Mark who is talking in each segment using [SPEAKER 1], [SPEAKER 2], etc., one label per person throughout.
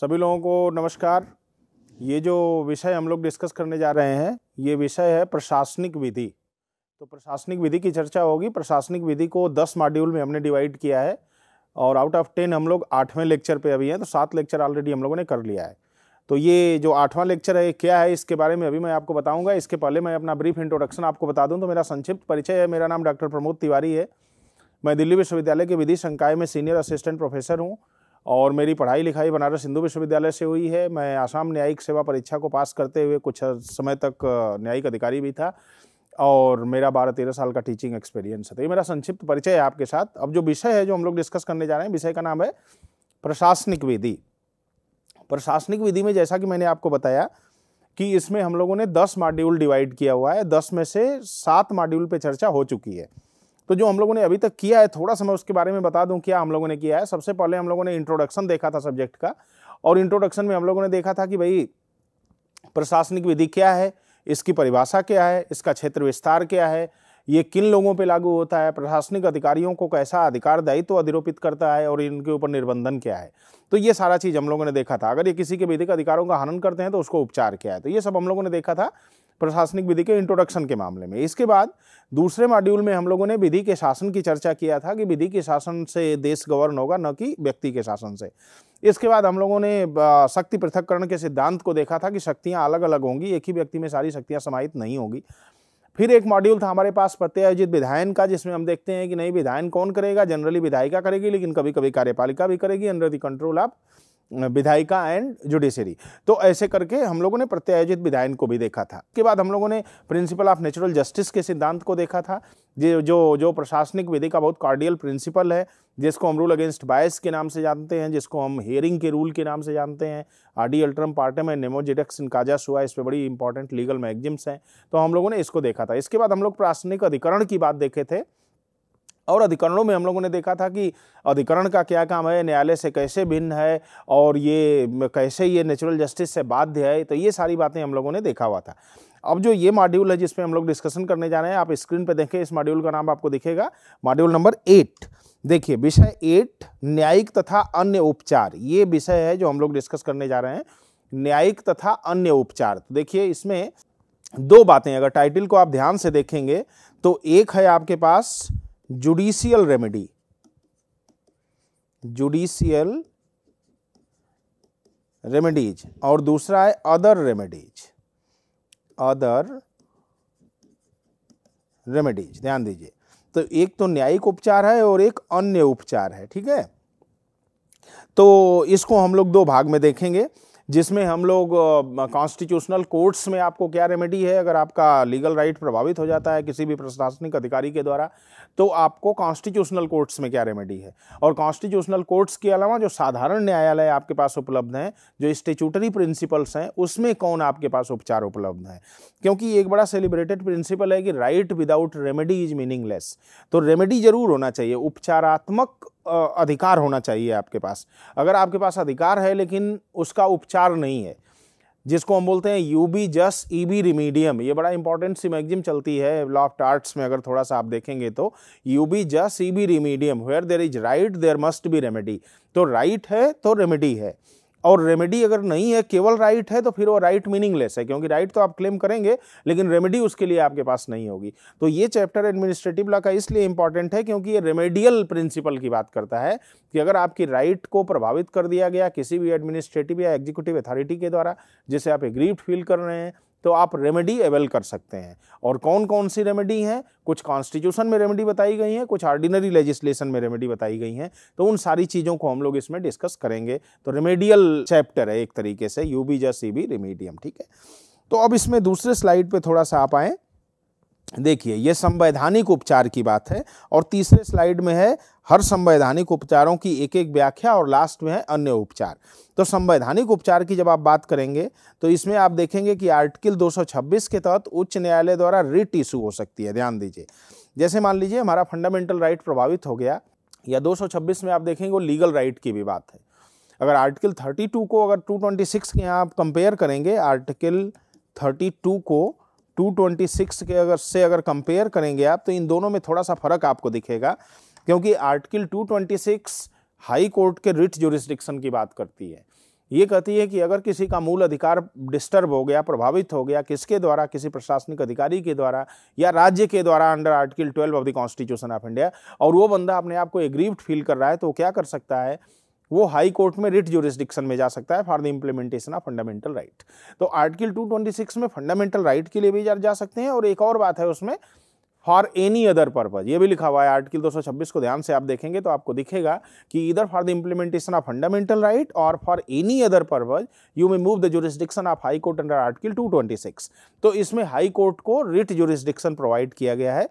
[SPEAKER 1] सभी लोगों को नमस्कार ये जो विषय हम लोग डिस्कस करने जा रहे हैं ये विषय है प्रशासनिक विधि तो प्रशासनिक विधि की चर्चा होगी प्रशासनिक विधि को दस मॉड्यूल में हमने डिवाइड किया है और आउट ऑफ टेन हम लोग आठवें लेक्चर पे अभी हैं तो सात लेक्चर ऑलरेडी हम लोगों ने कर लिया है तो ये जो आठवां लेक्चर है क्या है इसके बारे में अभी मैं आपको बताऊंगा इसके पहले मैं अपना ब्रीफ इंट्रोडक्शन आपको बता दूं तो मेरा संक्षिप्त परिचय है मेरा नाम डॉक्टर प्रमोद तिवारी है मैं दिल्ली विश्वविद्यालय के विधि संकाय में सीनियर असिस्टेंट प्रोफेसर हूँ और मेरी पढ़ाई लिखाई बनारस हिंदू विश्वविद्यालय से हुई है मैं आसाम न्यायिक सेवा परीक्षा को पास करते हुए कुछ समय तक न्यायिक अधिकारी भी था और मेरा बारह तेरह साल का टीचिंग एक्सपीरियंस है तो ये मेरा संक्षिप्त परिचय है आपके साथ अब जो विषय है जो हम लोग डिस्कस करने जा रहे हैं विषय का नाम है प्रशासनिक विधि प्रशासनिक विधि में जैसा कि मैंने आपको बताया कि इसमें हम लोगों ने दस मॉड्यूल डिवाइड किया हुआ है दस में से सात मॉड्यूल पे चर्चा हो चुकी है तो जो हम लोगों ने अभी तक किया है थोड़ा सा मैं उसके बारे में बता दूं क्या हम लोगों ने किया है सबसे पहले हम लोगों ने इंट्रोडक्शन देखा था सब्जेक्ट का और इंट्रोडक्शन में हम लोगों ने देखा था कि भाई प्रशासनिक विधि क्या है इसकी परिभाषा क्या है इसका क्षेत्र विस्तार क्या है ये किन लोगों पर लागू होता है प्रशासनिक अधिकारियों को कैसा अधिकार दायित्व तो अधिरोपित करता है और इनके ऊपर निर्बंधन क्या है तो ये सारा चीज़ हम लोगों ने देखा था अगर ये किसी के विधिक अधिकारों का हनन करते हैं तो उसको उपचार क्या है तो ये सब हम लोगों ने देखा था प्रशासनिक विधि के इंट्रोडक्शन के मामले में इसके बाद दूसरे मॉड्यूल में हम लोगों ने विधि के शासन की चर्चा किया था कि विधि के शासन से देश गवर्न होगा न कि व्यक्ति के शासन से इसके बाद हम लोगों ने शक्ति पृथककरण के सिद्धांत को देखा था कि शक्तियाँ अलग अलग होंगी एक ही व्यक्ति में सारी शक्तियाँ समाहित नहीं होंगी फिर एक मॉड्यूल था हमारे पास प्रत्यायोजित विधायन का जिसमें हम देखते हैं कि नहीं विधायन कौन करेगा जनरली विधायिका करेगी लेकिन कभी कभी कार्यपालिका भी करेगी अंडर द कंट्रोल ऑफ विधायिका एंड जुडिशरी तो ऐसे करके हम लोगों ने प्रत्यायोजित विधायन को भी देखा था उसके बाद हम लोगों ने प्रिंसिपल ऑफ नेचुरल जस्टिस के सिद्धांत को देखा था जो जो जो प्रशासनिक विधि का बहुत कार्डियल प्रिंसिपल है जिसको हम रूल अगेंस्ट बायस के नाम से जानते हैं जिसको हम हेयरिंग के रूल के नाम से जानते हैं आरडी अल्ट्रम पार्टम एंड नेमोजिडक्स इन काजा हुआ इस पर बड़ी इंपॉर्टेंट लीगल मैगजिम्स हैं तो हम लोगों ने इसको देखा था इसके बाद हम लोग प्रशासनिक अधिकरण की बात देखे थे और अधिकरणों में हम लोगों ने देखा था कि अधिकरण का क्या काम है न्यायालय से कैसे भिन्न है और ये कैसे ये नेचुरल जस्टिस से बाध्य है तो ये सारी बातें हम लोगों ने देखा हुआ था अब जो ये मॉड्यूल है जिसमें हम लोग डिस्कशन करने जा रहे हैं आप स्क्रीन पर देखें इस मॉड्यूल का नाम आपको दिखेगा मॉड्यूल नंबर एट देखिए विषय एट न्यायिक तथा अन्य उपचार ये विषय है जो हम लोग डिस्कस करने जा रहे हैं न्यायिक तथा अन्य उपचार तो देखिए इसमें दो बातें अगर टाइटल को आप ध्यान से देखेंगे तो एक है आपके पास जुडिशियल रेमेडी जुडिशियल रेमेडीज और दूसरा है अदर रेमेडीज अदर रेमेडीज ध्यान दीजिए तो एक तो न्यायिक उपचार है और एक अन्य उपचार है ठीक है तो इसको हम लोग दो भाग में देखेंगे जिसमें हम लोग कॉन्स्टिट्यूशनल कोर्ट्स में आपको क्या रेमेडी है अगर आपका लीगल राइट प्रभावित हो जाता है किसी भी प्रशासनिक अधिकारी के द्वारा तो आपको कॉन्स्टिट्यूशनल कोर्ट्स में क्या रेमेडी है और कॉन्स्टिट्यूशनल कोर्ट्स के अलावा जो साधारण न्यायालय आपके पास उपलब्ध हैं जो स्टेचूटरी प्रिंसिपल्स हैं उसमें कौन आपके पास उपचार उपलब्ध हैं क्योंकि एक बड़ा सेलिब्रेटेड प्रिंसिपल है कि right without remedy is meaningless तो रेमेडी जरूर होना चाहिए उपचारात्मक अधिकार होना चाहिए आपके पास अगर आपके पास अधिकार है लेकिन उसका उपचार नहीं है जिसको हम बोलते हैं यू बी जस ई बी रिमीडियम ये बड़ा इंपॉर्टेंट सी मैगजिम चलती है लॉ ऑफ में अगर थोड़ा सा आप देखेंगे तो यू बी जस ई बी रिमीडियम where there is right there must be remedy तो राइट right है तो रेमेडी है और रेमेडी अगर नहीं है केवल राइट है तो फिर वो राइट मीनिंगलेस है क्योंकि राइट तो आप क्लेम करेंगे लेकिन रेमेडी उसके लिए आपके पास नहीं होगी तो ये चैप्टर एडमिनिस्ट्रेटिव लॉ का इसलिए इंपॉर्टेंट है क्योंकि ये रेमेडियल प्रिंसिपल की बात करता है कि अगर आपकी राइट को प्रभावित कर दिया गया किसी भी एडमिनिस्ट्रेटिव या एग्जीक्यूटिव अथॉरिटी के द्वारा जिसे आप एग्रीव्ड फील कर रहे हैं तो आप रेमेडी अवेल कर सकते हैं और कौन कौन सी रेमेडी हैं कुछ कॉन्स्टिट्यूशन में रेमेडी बताई गई हैं कुछ आर्डिनरी लेजिस्लेशन में रेमेडी बताई गई हैं तो उन सारी चीज़ों को हम लोग इसमें डिस्कस करेंगे तो रेमेडियल चैप्टर है एक तरीके से यू बी जस सी बी रेमेडियम ठीक है तो अब इसमें दूसरे स्लाइड पर थोड़ा सा आप आएँ देखिए ये संवैधानिक उपचार की बात है और तीसरे स्लाइड में है हर संवैधानिक उपचारों की एक एक व्याख्या और लास्ट में है अन्य उपचार तो संवैधानिक उपचार की जब आप बात करेंगे तो इसमें आप देखेंगे कि आर्टिकल 226 के तहत उच्च न्यायालय द्वारा रिट इशू हो सकती है ध्यान दीजिए जैसे मान लीजिए हमारा फंडामेंटल राइट प्रभावित हो गया या 226 में आप देखेंगे वो लीगल राइट की भी बात है अगर आर्टिकल 32 को अगर 226 के यहाँ आप कंपेयर करेंगे आर्टिकल 32 को 226 के अगर से अगर कंपेयर करेंगे आप तो इन दोनों में थोड़ा सा फर्क आपको दिखेगा क्योंकि आर्टिकल 226 हाई कोर्ट के रिट जोरिस्डिक्शन की बात करती है ये कहती है कि अगर किसी का मूल अधिकार डिस्टर्ब हो गया प्रभावित हो गया किसके द्वारा किसी प्रशासनिक अधिकारी के द्वारा या राज्य के द्वारा under article 12 of the constitution of India और वो बंदा अपने आप को एग्रीव्ड फील कर रहा है तो वो क्या कर सकता है वो हाई कोर्ट में रिट जोरिस्डिक्शन में जा सकता है for the implementation of fundamental right तो आर्टिकल टू में फंडामेंटल राइट right के लिए भी जा सकते हैं और एक और बात है उसमें फॉर एनी अदर पर्पज ये भी लिखा हुआ है आर्टिकल 226 को ध्यान से आप देखेंगे तो आपको दिखेगा कि इधर for the implementation of fundamental right और for any other purpose you may move the jurisdiction of high court under article 226 तो इसमें हाई कोर्ट को रिट जुरिस्डिक्शन प्रोवाइड किया गया है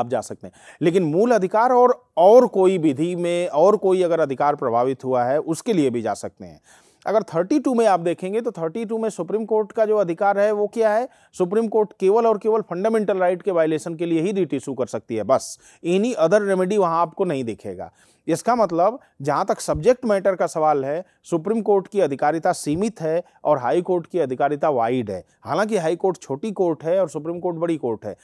[SPEAKER 1] आप जा सकते हैं लेकिन मूल अधिकार और और कोई विधि में और कोई अगर अधिकार प्रभावित हुआ है उसके लिए भी जा सकते हैं अगर 32 में आप देखेंगे तो 32 में सुप्रीम कोर्ट का जो अधिकार है वो क्या है सुप्रीम कोर्ट केवल और केवल फंडामेंटल राइट के वायलेशन के लिए ही रिट इशू कर सकती है बस एनी अदर रेमेडी वहाँ आपको नहीं दिखेगा इसका मतलब जहाँ तक सब्जेक्ट मैटर का सवाल है सुप्रीम कोर्ट की अधिकारिता सीमित है और हाई कोर्ट की अधिकारिता वाइड है हालांकि हाई कोर्ट छोटी कोर्ट है और सुप्रीम कोर्ट बड़ी कोर्ट है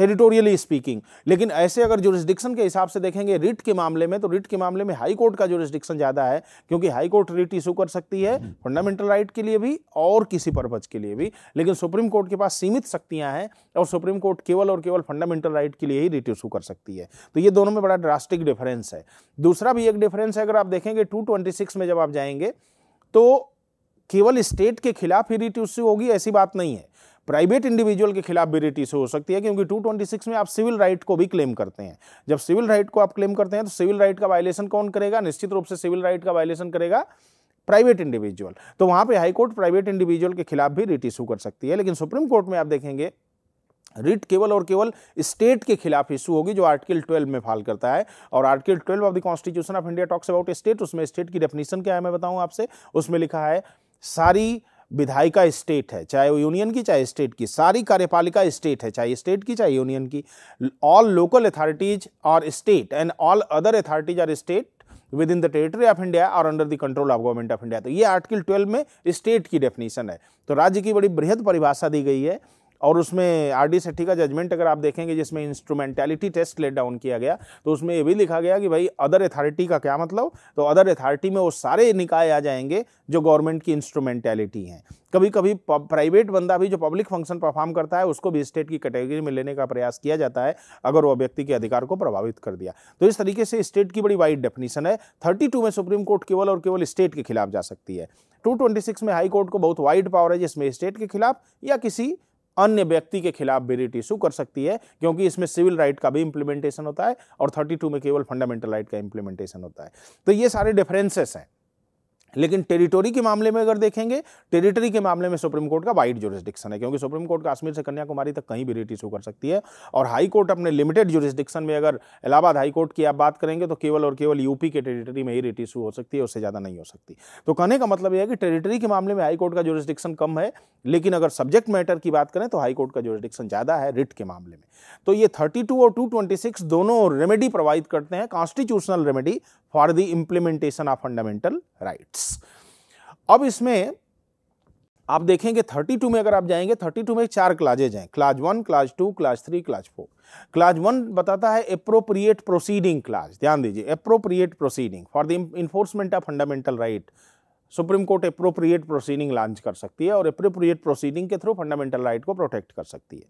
[SPEAKER 1] टेरिटोरियली स्पीकिंग लेकिन ऐसे अगर जुरिस्डिक्शन के हिसाब से देखेंगे रिट के मामले में तो रिट के मामले में हाई कोर्ट का जुरिस्डिक्शन ज़्यादा है क्योंकि हाई कोर्ट रिट इशू कर सकती है फंडामेंटल राइट के लिए भी और किसी पर्पज के लिए भी लेकिन सुप्रीम कोर्ट के पास सीमित शक्तियाँ हैं और सुप्रीम कोर्ट केवल और केवल फंडामेंटल राइट के लिए ही रिट इशू कर सकती है तो ये दोनों में बड़ा ड्रास्टिक डिफरेंस है दूसरा भी एक डिफरेंस है अगर आप देखेंगे टू में जब आप जाएंगे तो केवल स्टेट के खिलाफ ही रिट इशू होगी ऐसी बात नहीं है प्राइवेट इंडिविजुअल के खिलाफ भी रिट इशू हो सकती है क्योंकि 226 में आप सिविल राइट को भी क्लेम करते हैं जब सिविल राइट को आप क्लेम करते हैं तो सिविल राइट का वायलेशन कौन करेगा निश्चित रूप से सिविल राइट का वायलेशन करेगा प्राइवेट इंडिविजुअल तो वहां पर हाईकोर्ट प्राइवेट इंडिविजुअल के खिलाफ भी रिट इशू कर सकती है लेकिन सुप्रीम कोर्ट में आप देखेंगे रिट केवल और केवल स्टेट के खिलाफ इशू होगी जो आर्टिकल 12 में फाल करता है और article 12 of the constitution of India talks about state उसमें स्टेट की डेफिनेशन क्या है मैं बताऊं आपसे उसमें लिखा है सारी विधायिका स्टेट है चाहे वो यूनियन की चाहे स्टेट की सारी कार्यपालिका स्टेट है चाहे स्टेट की चाहे यूनियन की ऑल लोकल अथॉरिटीज और state and all other authorities are state within the territory of India और under the control of government of India तो ये आर्टिकल ट्वेल्व में स्टेट की डेफिनेशन है तो राज्य की बड़ी बृहद परिभाषा दी गई है और उसमें आर डी सेट्टी का जजमेंट अगर आप देखेंगे जिसमें इंस्ट्रूमेंटेलिटी टेस्ट लेट डाउन किया गया तो उसमें ये भी लिखा गया कि भाई अदर अथॉरिटी का क्या मतलब तो अदर अथॉरिटी में वो सारे निकाय आ जाएंगे जो गवर्नमेंट की इंस्ट्रूमेंटेलिटी हैं कभी कभी प्राइवेट बंदा भी जो पब्लिक फंक्शन परफॉर्म करता है उसको भी स्टेट की कैटेगरी में लेने का प्रयास किया जाता है अगर वह व्यक्ति के अधिकार को प्रभावित कर दिया तो इस तरीके से स्टेट की बड़ी वाइड डेफिनेशन है थर्टी में सुप्रीम कोर्ट केवल और केवल स्टेट के खिलाफ जा सकती है 226 में हाई कोर्ट को बहुत वाइड पावर है जिसमें स्टेट के खिलाफ या किसी अन्य व्यक्ति के खिलाफ भी रिट इशू कर सकती है क्योंकि इसमें सिविल राइट का भी इंप्लीमेंटेशन होता है और 32 में केवल फंडामेंटल राइट का इंप्लीमेंटेशन होता है तो ये सारे डिफरेंसेस हैं लेकिन टेरिटोरी के मामले में अगर देखेंगे टेरिटरी के मामले में सुप्रीम कोर्ट का वाइड जोरिस्डिक्शन है क्योंकि सुप्रीम कोर्ट कश्मीर से कन्याकुमारी तक कहीं भी रेट इशू कर सकती है और हाई कोर्ट अपने लिमिटेड जोरिस्डिक्शन में अगर इलाहाबाद हाई कोर्ट की आप बात करेंगे तो केवल और केवल यूपी के टेरिटरी में ही रेट इशू हो सकती है उससे ज़्यादा नहीं हो सकती तो कहने का मतलब यह है कि टेरिटरी के मामले में हाईकोर्ट का जोरिस्डिक्शन कम है लेकिन अगर सब्जेक्ट मैटर की बात करें तो हाईकोर्ट का जोरिस्डिक्शन ज़्यादा है रिट के मामले में तो ये थर्टी और टू दोनों रेमेडी प्रोवाइड करते हैं constitutional remedy for the implementation of fundamental rights six अब इसमें आप देखेंगे 32 में अगर आप जाएंगे 32 में चार क्लाजेज हैं clause one clause two clause three clause four clause one बताता है अप्रोप्रिएट प्रोसीडिंग क्लाज ध्यान दीजिए appropriate proceeding for the enforcement of fundamental right supreme court appropriate proceeding launch कर सकती है और अप्रोप्रिएट प्रोसीडिंग के थ्रू फंडामेंटल राइट को प्रोटेक्ट कर सकती है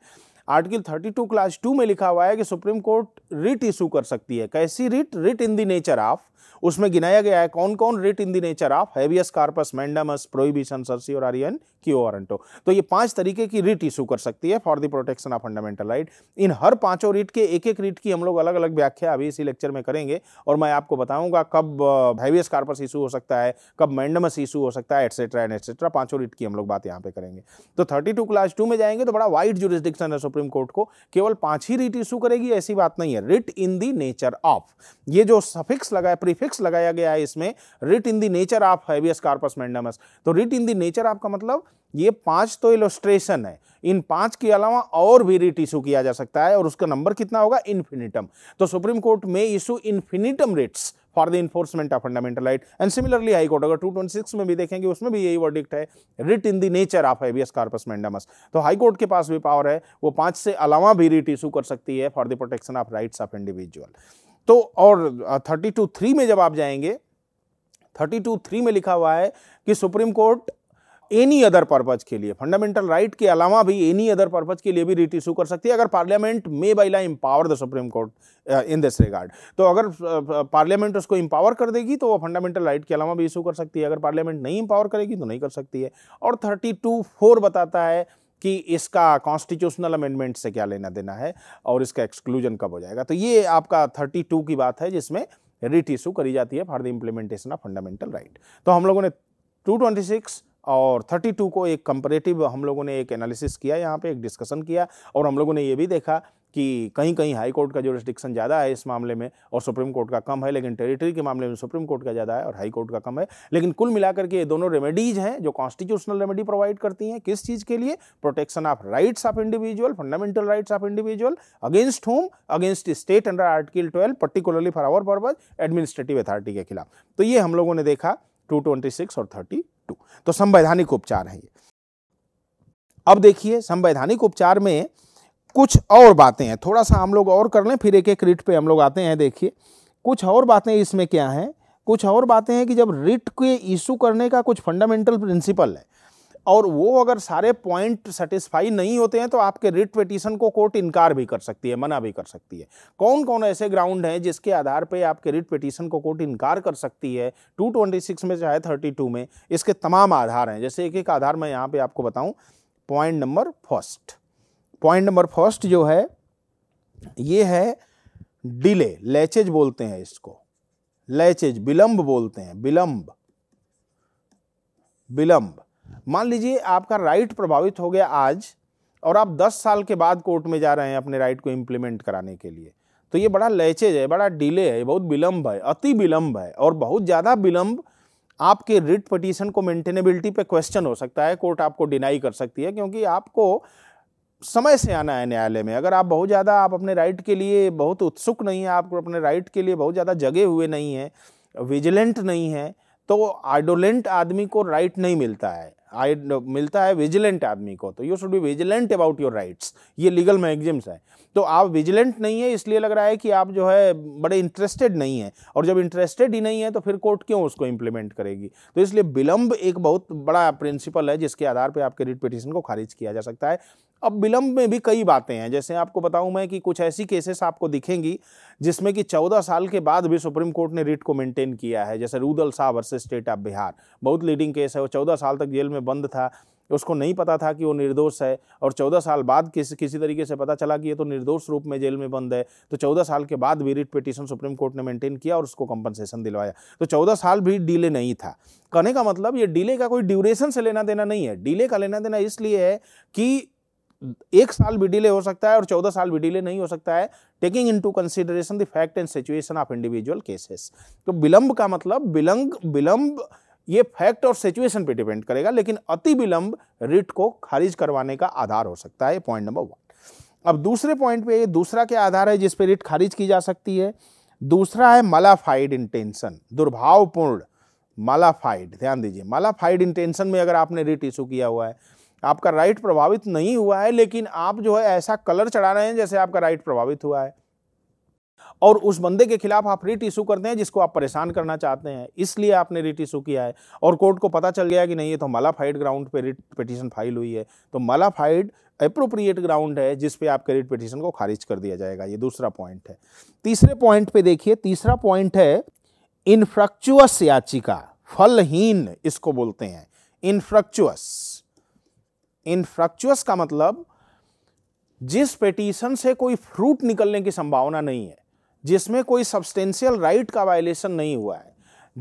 [SPEAKER 1] आर्टिकल 32 क्लास 2 में लिखा हुआ है कि सुप्रीम कोर्ट रिट इशू कर सकती है कैसी writ writ in the nature of उसमें गिनाया गया है कौन कौन writ in the nature of habeas corpus mandamus prohibition certiorari quo warranto तो ये पांच तरीके की रिट इशू कर सकती है for the protection of fundamental right in हर पांचों रिट के एक एक रिट की हम लोग अलग अलग व्याख्या अभी इसी लेक्चर में करेंगे और मैं आपको बताऊंगा कब हैवियस कार्पस इशू हो सकता है कब मैंडमस इशू हो सकता है एटसेट्रा एंड एटसेट्रा पांचों रिट की हम लोग बात यहाँ पे करेंगे तो थर्टी क्लास टू में जाएंगे तो बड़ा वाइड जुरिस्डिक्शन है सुप्रीम सुप्रीम कोर्ट को केवल पांच ही रिट इशू करेगी ऐसी बात नहीं है writ in the nature of ये जो सफिक्स लगाया प्रीफिक्स लगाया गया है इसमें writ in the nature of habeas corpus mandamus तो writ in the nature of का मतलब ये पांच तो इलोस्ट्रेशन है इन पांच के अलावा और भी रिट इशू किया जा सकता है और उसका नंबर कितना होगा इन्फिनिटम तो सुप्रीम कोर्ट में इशू इन्फिनिटम writs for the enforcement of fundamental right and similarly high court अगर सिक्स में भी देखेंगे उसमें भी यही वर्डिक्ट है writ in the nature of habeas corpus mandamus तो हाई कोर्ट के पास भी पावर है वो पांच से अलावा भी रिट इशू कर सकती है for the protection of right of individual तो और थर्टी टू थ्री में जब आप जाएंगे थर्टी टू थ्री में लिखा हुआ है कि supreme court any other purpose के लिए फंडामेंटल राइट के अलावा भी एनी अदर पर्पज के लिए भी रिट इशू कर सकती है अगर पार्लियामेंट मे by law empower the supreme court in this regard तो अगर पार्लियामेंट uh, uh, उसको एम्पावर कर देगी तो वो फंडामेंटल राइट के अलावा भी इशू कर सकती है अगर पार्लियामेंट नहीं एम्पावर करेगी तो नहीं कर सकती है और थर्टी टू फोर बताता है कि इसका कॉन्स्टिट्यूशनल अमेंडमेंट से क्या लेना देना है और इसका एक्सक्लूजन कब हो जाएगा तो ये आपका थर्टी टू की बात है जिसमें रिट इशू करी जाती है for the implementation of fundamental right तो हम लोगों ने टू ट्वेंटी सिक्स और 32 को एक कंपरेटिव हम लोगों ने एक एनालिसिस किया यहाँ पे एक डिस्कशन किया और हम लोगों ने ये भी देखा कि कहीं कहीं हाई कोर्ट का जोरिस्डिक्शन ज़्यादा है इस मामले में और सुप्रीम कोर्ट का कम है लेकिन टेरिटरी के मामले में सुप्रीम कोर्ट का ज़्यादा है और हाई कोर्ट का कम है लेकिन कुल मिलाकर के ये दोनों रेमेडीज़ हैं जो कॉन्स्टिट्यूशनल रेमेडी प्रोवाइड करती हैं किस चीज़ के लिए protection of rights of individual fundamental rights of individual against whom against state under article twelve particularly for our purpose administrative authority के खिलाफ तो ये हम लोगों ने देखा टू और थर्टी टू तो संवैधानिक उपचार है ये अब देखिए संवैधानिक उपचार में कुछ और बातें हैं थोड़ा सा हम लोग और कर लें फिर एक एक रिट पे हम लोग आते हैं देखिए कुछ और बातें इसमें क्या हैं कुछ और बातें हैं कि जब रिट के इशू करने का कुछ फंडामेंटल प्रिंसिपल है और वो अगर सारे पॉइंट सेटिस्फाई नहीं होते हैं तो आपके रिट पिटीशन को कोर्ट इनकार भी कर सकती है मना भी कर सकती है कौन कौन ऐसे ग्राउंड हैं जिसके आधार पर आपके रिट पिटीशन को कोर्ट इनकार कर सकती है 226 में चाहे 32 में इसके तमाम आधार हैं जैसे एक एक आधार मैं यहाँ पे आपको बताऊँ point number first point number first जो है ये है डिले लैचेज बोलते हैं इसको लैचेज विलंब बोलते हैं विलंब विलंब मान लीजिए आपका राइट प्रभावित हो गया आज और आप 10 साल के बाद कोर्ट में जा रहे हैं अपने राइट को इम्प्लीमेंट कराने के लिए तो ये बड़ा लैचेज है बड़ा डिले है बहुत विलम्ब है अति विलम्ब है और बहुत ज़्यादा विलम्ब आपके रिट पटिशन को मेंटेनेबिलिटी पे क्वेश्चन हो सकता है कोर्ट आपको डिनाई कर सकती है क्योंकि आपको समय से आना है न्यायालय में अगर आप बहुत ज़्यादा आप अपने राइट के लिए बहुत उत्सुक नहीं है आप अपने राइट के लिए बहुत ज़्यादा जगे हुए नहीं हैं विजिलेंट नहीं है तो आइडोलेंट आदमी को राइट नहीं मिलता है आई मिलता है विजिलेंट आदमी को तो you should be vigilant about your rights ये लीगल मैगजिम्स है तो आप विजिलेंट नहीं है इसलिए लग रहा है कि आप जो है बड़े इंटरेस्टेड नहीं है और जब इंटरेस्टेड ही नहीं है तो फिर कोर्ट क्यों उसको इम्प्लीमेंट करेगी तो इसलिए विलंब एक बहुत बड़ा प्रिंसिपल है जिसके आधार पर आपके रिट पिटिशन को खारिज किया जा सकता है अब विलंब में भी कई बातें हैं जैसे आपको बताऊं मैं कि कुछ ऐसी केसेस आपको दिखेंगी जिसमें कि 14 साल के बाद भी सुप्रीम कोर्ट ने रिट को मेंटेन किया है जैसे Rudal Shah versus state of Bihar बहुत लीडिंग केस है वो 14 साल तक जेल में बंद था उसको नहीं पता था कि वो निर्दोष है और चौदह साल बाद किस किसी तरीके से पता चला कि ये तो निर्दोष रूप में जेल में बंद है तो चौदह साल के बाद भी रिट पिटीशन सुप्रीम कोर्ट ने मेंटेन किया और उसको कंपनसेशन दिलवाया तो चौदह साल भी डीले नहीं था कहने का मतलब ये डीले का कोई ड्यूरेशन से लेना देना नहीं है डीले का लेना देना इसलिए है कि एक साल भी डिले हो सकता है और चौदह साल भी डिले नहीं हो सकता है taking into consideration the fact and situation of individual cases तो विलंब का मतलब विलंब विलंब ये फैक्ट और सिचुएशन पे डिपेंड करेगा लेकिन अति विलंब रिट को खारिज करवाने का आधार हो सकता है पॉइंट नंबर वन अब दूसरे पॉइंट पे ये दूसरा क्या आधार है जिस पे रिट खारिज की जा सकती है दूसरा है मलाफाइड इंटेंशन दुर्भावपूर्ण मलाफाइड ध्यान दीजिए मलाफाइड इंटेंशन में अगर आपने रिट इशू किया हुआ है आपका राइट प्रभावित नहीं हुआ है लेकिन आप जो है ऐसा कलर चढ़ा रहे हैं जैसे आपका राइट प्रभावित हुआ है और उस बंदे के खिलाफ आप रिट इशू करते हैं जिसको आप परेशान करना चाहते हैं इसलिए आपने रिट इशू किया है और कोर्ट को पता चल गया कि नहीं ये तो मालाफाइड ग्राउंड पे रिट पिटीशन फाइल हुई है तो मालाफाइड अप्रोप्रिएट ग्राउंड है जिस पे आपके रिट पिटीशन को खारिज कर दिया जाएगा ये दूसरा पॉइंट है तीसरे पॉइंट पे देखिए तीसरा पॉइंट है इनफ्रक्चुअस याचिका फलहीन इसको बोलते हैं इनफ्रक्चुअस इनफ्रक्चुअस का मतलब जिस पेटीशन से कोई फ्रूट निकलने की संभावना नहीं है जिसमें कोई सब्सटेंशियल राइट right का वायलेशन नहीं हुआ है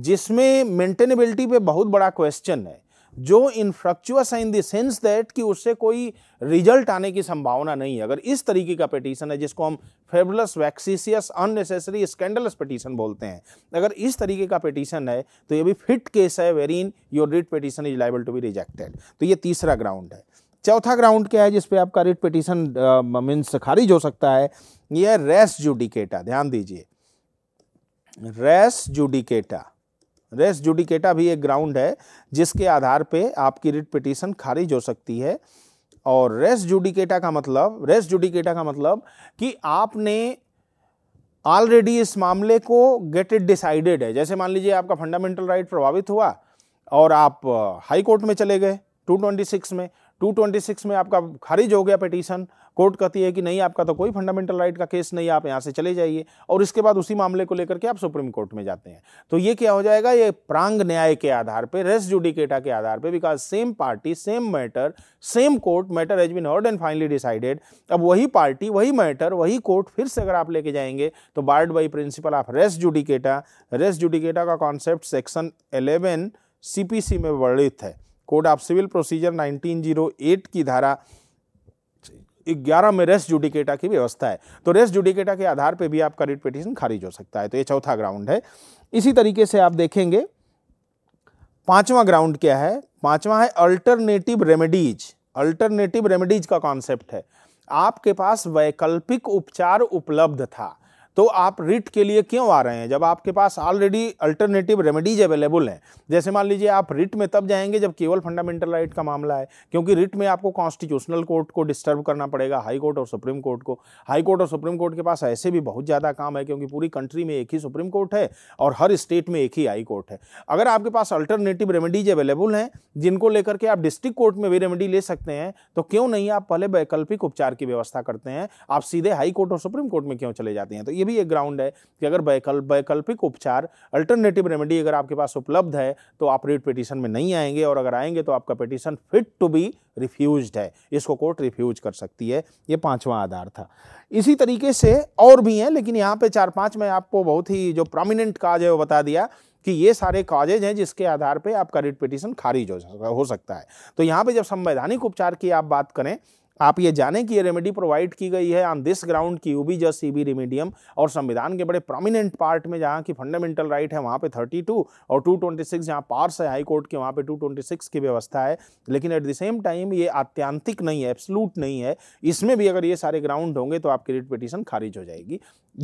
[SPEAKER 1] जिसमें मेंटेनेबिलिटी पे बहुत बड़ा क्वेश्चन है जो इनफ्रक्चुअस है इन देंस सेंस दैट कि उससे कोई रिजल्ट आने की संभावना नहीं है अगर इस तरीके का पिटीशन है जिसको हम frivolous vexatious unnecessary scandalous petition बोलते हैं अगर इस तरीके का पिटीशन है तो ये भी फिट केस है wherein your writ petition is liable to be rejected तो ये तीसरा ग्राउंड है चौथा ग्राउंड क्या है जिसपे आपका रिट पिटिशन मीन्स खारिज हो सकता है यह रेस जुडिकेटा ध्यान दीजिए रेस जुडिकेटा रेस जुडिकेटा भी एक ग्राउंड है जिसके आधार पे आपकी रिट पिटिशन खारिज हो सकती है और रेस जुडिकेटा का मतलब रेस जुडिकेटा का मतलब कि आपने ऑलरेडी इस मामले को गेट इट डिसाइडेड है जैसे मान लीजिए आपका फंडामेंटल राइट प्रभावित हुआ और आप हाई कोर्ट में चले गए 226 में 226 में आपका खारिज हो गया पिटीशन कोर्ट कहती है कि नहीं आपका तो कोई फंडामेंटल राइट का केस नहीं आप यहाँ से चले जाइए और इसके बाद उसी मामले को लेकर के आप सुप्रीम कोर्ट में जाते हैं तो ये क्या हो जाएगा ये प्रांग न्याय के आधार पर रेस जुडिकेटा के आधार पर because same party same matter same court matter has been heard and finally decided अब वही पार्टी वही मैटर वही कोर्ट फिर से अगर आप लेके जाएंगे तो barred by principle of res judicata res judicata का कॉन्सेप्ट सेक्शन एलेवन सी में वर्णित है कोड ऑफ सिविल प्रोसीजर 1908 की धारा 11 में रेस्ट जुडिकेटा की व्यवस्था है तो रेस्ट जुडिकेटा के आधार पर भी आपका रिट पिटिशन खारिज हो सकता है तो ये चौथा ग्राउंड है इसी तरीके से आप देखेंगे पांचवा ग्राउंड क्या है पांचवा है अल्टरनेटिव रेमेडीज अल्टरनेटिव रेमेडीज का कॉन्सेप्ट है आपके पास वैकल्पिक उपचार उपलब्ध था तो आप रिट के लिए क्यों आ रहे हैं जब आपके पास ऑलरेडी अल्टरनेटिव रेमेडीज अवेलेबल हैं जैसे मान लीजिए आप रिट में तब जाएंगे जब केवल फंडामेंटल राइट का मामला है क्योंकि रिट में आपको कॉन्स्टिट्यूशनल कोर्ट को डिस्टर्ब करना पड़ेगा हाई कोर्ट और सुप्रीम कोर्ट को हाई कोर्ट और सुप्रीम कोर्ट के पास ऐसे भी बहुत ज़्यादा काम है क्योंकि पूरी कंट्री में एक ही सुप्रीम कोर्ट है और हर स्टेट में एक ही हाई कोर्ट है अगर आपके पास अल्टरनेटिव रेमेडीज अवेलेबल हैं जिनको लेकर के आप डिस्ट्रिक्ट कोर्ट में भी रेमेडी ले सकते हैं तो क्यों नहीं आप पहले वैकल्पिक उपचार की व्यवस्था करते हैं आप सीधे हाई कोर्ट और सुप्रीम कोर्ट में क्यों चले जाते हैं तो ये भी एक ग्राउंड है कि अगर वैकल्प वैकल्पिक उपचार अल्टरनेटिव रेमेडी अगर आपके पास उपलब्ध है तो आप रिट पिटिशन में नहीं आएंगे और अगर आएंगे तो आपका petition fit to be refuse है इसको कोर्ट रिफ्यूज कर सकती है ये पाँचवा आधार था इसी तरीके से और भी हैं लेकिन यहाँ पे चार पाँच में आपको बहुत ही जो प्रोमिनेंट काज है वो बता दिया कि ये सारे काजेज हैं जिसके आधार पे आपका रिट पिटिशन खारिज हो सकता है तो यहाँ पे जब संवैधानिक उपचार की आप बात करें आप ये जाने कि ये रेमेडी प्रोवाइड की गई है ऑन दिस ग्राउंड की यूबी जस्ट सी बी रेमेडियम और संविधान के बड़े प्रोमिनेंट पार्ट में जहाँ की फंडामेंटल राइट है वहाँ पे 32 और 226 ट्वेंटी सिक्स जहाँ पार्स है हाई कोर्ट के वहाँ पे 226 की व्यवस्था है लेकिन एट द सेम टाइम ये आत्यांतिक नहीं है एब्सलूट नहीं है इसमें भी अगर ये सारे ग्राउंड होंगे तो आपकी रिट पिटिशन खारिज हो जाएगी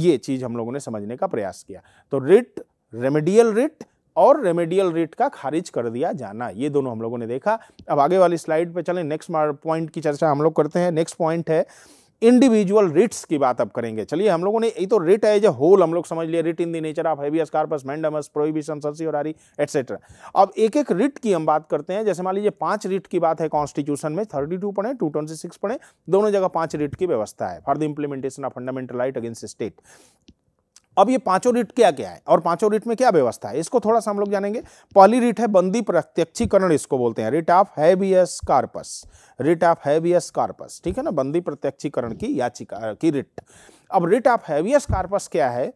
[SPEAKER 1] ये चीज़ हम लोगों ने समझने का प्रयास किया तो रिट रेमेडियल रिट और रेमेडियल रेट का खारिज कर दिया जाना ये दोनों हम लोगों ने देखा अब आगे वाली स्लाइड पे चलें नेक्स्ट पॉइंट की चर्चा हम लोग करते हैं नेक्स्ट पॉइंट है इंडिविजुअल रिट्स की बात अब करेंगे चलिए हम लोगों ने ये तो रिट एज ए होल हम लोग समझ लिया writ in the nature of habeas corpus mandamus prohibition आरी एटसेट्रा अब एक एक रिट की हम बात करते हैं जैसे मान लीजिए पांच रिट की बात है कॉन्स्टिट्यूशन में थर्टी टू पढ़े टू ट्वेंटी सिक्स पढ़े दोनों जगह पांच रिट की व्यवस्था है for the implementation of fundamental right against state अब ये पांचों रिट क्या क्या है और पांचों रीट में क्या व्यवस्था है इसको थोड़ा सा हम लोग जानेंगे पहली रीट है बंदी प्रत्यक्षीकरण इसको बोलते हैं writ of habeas corpus writ of habeas corpus ठीक है ना बंदी प्रत्यक्षीकरण की याचिका की रिट अब रिट ऑफ हैवियस कार्पस क्या है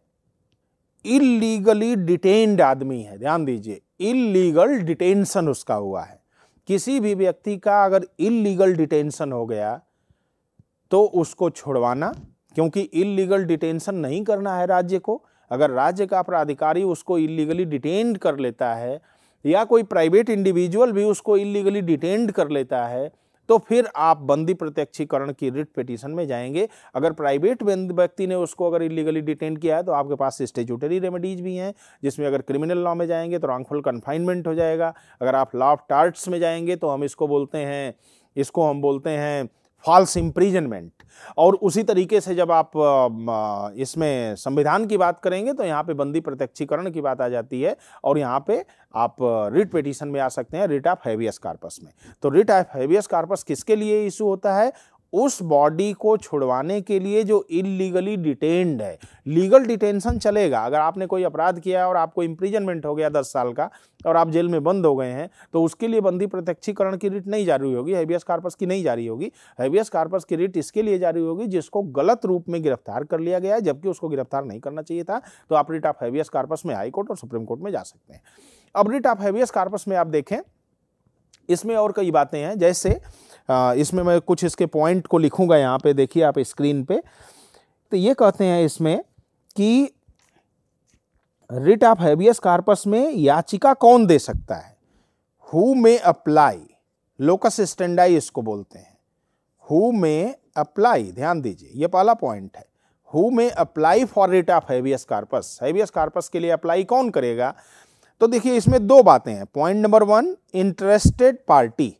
[SPEAKER 1] इलीगली डिटेन्ड आदमी है ध्यान दीजिए इलीगल डिटेंशन उसका हुआ है किसी भी व्यक्ति का अगर इलीगल डिटेंशन हो गया तो उसको छुड़वाना क्योंकि इलीगल डिटेंशन नहीं करना है राज्य को अगर राज्य का प्राधिकारी उसको इलीगली डिटेंड कर लेता है या कोई प्राइवेट इंडिविजुअल भी उसको इलीगली डिटेंड कर लेता है तो फिर आप बंदी प्रत्यक्षीकरण की रिट पिटीशन में जाएंगे अगर प्राइवेट व्यक्ति ने उसको अगर इलीगली डिटेंड किया है तो आपके पास स्टेचुटरी रेमेडीज भी हैं जिसमें अगर क्रिमिनल लॉ में जाएंगे तो रॉन्गफुल कन्फाइनमेंट हो जाएगा अगर आप लॉ ऑफ टार्ट्स में जाएंगे तो हम इसको बोलते हैं इसको हम बोलते हैं फॉल्स इम्प्रीजनमेंट और उसी तरीके से जब आप इसमें संविधान की बात करेंगे तो यहाँ पे बंदी प्रत्यक्षीकरण की बात आ जाती है और यहाँ पे आप रिट पिटीशन में आ सकते हैं रिट ऑफ हैवियस कार्पस में तो रिट ऑफ हैवियस कार्पस किसके लिए इशू होता है उस बॉडी को छुड़वाने के लिए जो इलीगली डिटेन्ड है लीगल डिटेंशन चलेगा अगर आपने कोई अपराध किया और आपको इम्प्रिजनमेंट हो गया दस साल का और आप जेल में बंद हो गए हैं तो उसके लिए बंदी प्रत्यक्षीकरण की रिट नहीं जारी होगी हैवियस कार्पस की नहीं जारी होगी हैवियस कार्पस की रिट इसके लिए जारी होगी जिसको गलत रूप में गिरफ्तार कर लिया गया है जबकि उसको गिरफ्तार नहीं करना चाहिए था तो आप रिट ऑफ हैवियस कार्पस में हाईकोर्ट और सुप्रीम कोर्ट में जा सकते हैं अब रिट ऑफ हैवियस कार्पस में आप देखें इसमें और कई बातें हैं जैसे इसमें मैं कुछ इसके पॉइंट को लिखूंगा यहाँ पे देखिए आप स्क्रीन पे तो ये कहते हैं इसमें कि रिट ऑफ हैबियस कार्पस में याचिका कौन दे सकता है हु में अप्लाई लोकस स्टैंडाई इसको बोलते हैं हु में अप्लाई ध्यान दीजिए ये पहला पॉइंट है who may apply for writ of habeas corpus habeas corpus के लिए अप्लाई कौन करेगा तो देखिए इसमें दो बातें हैं point number one interested party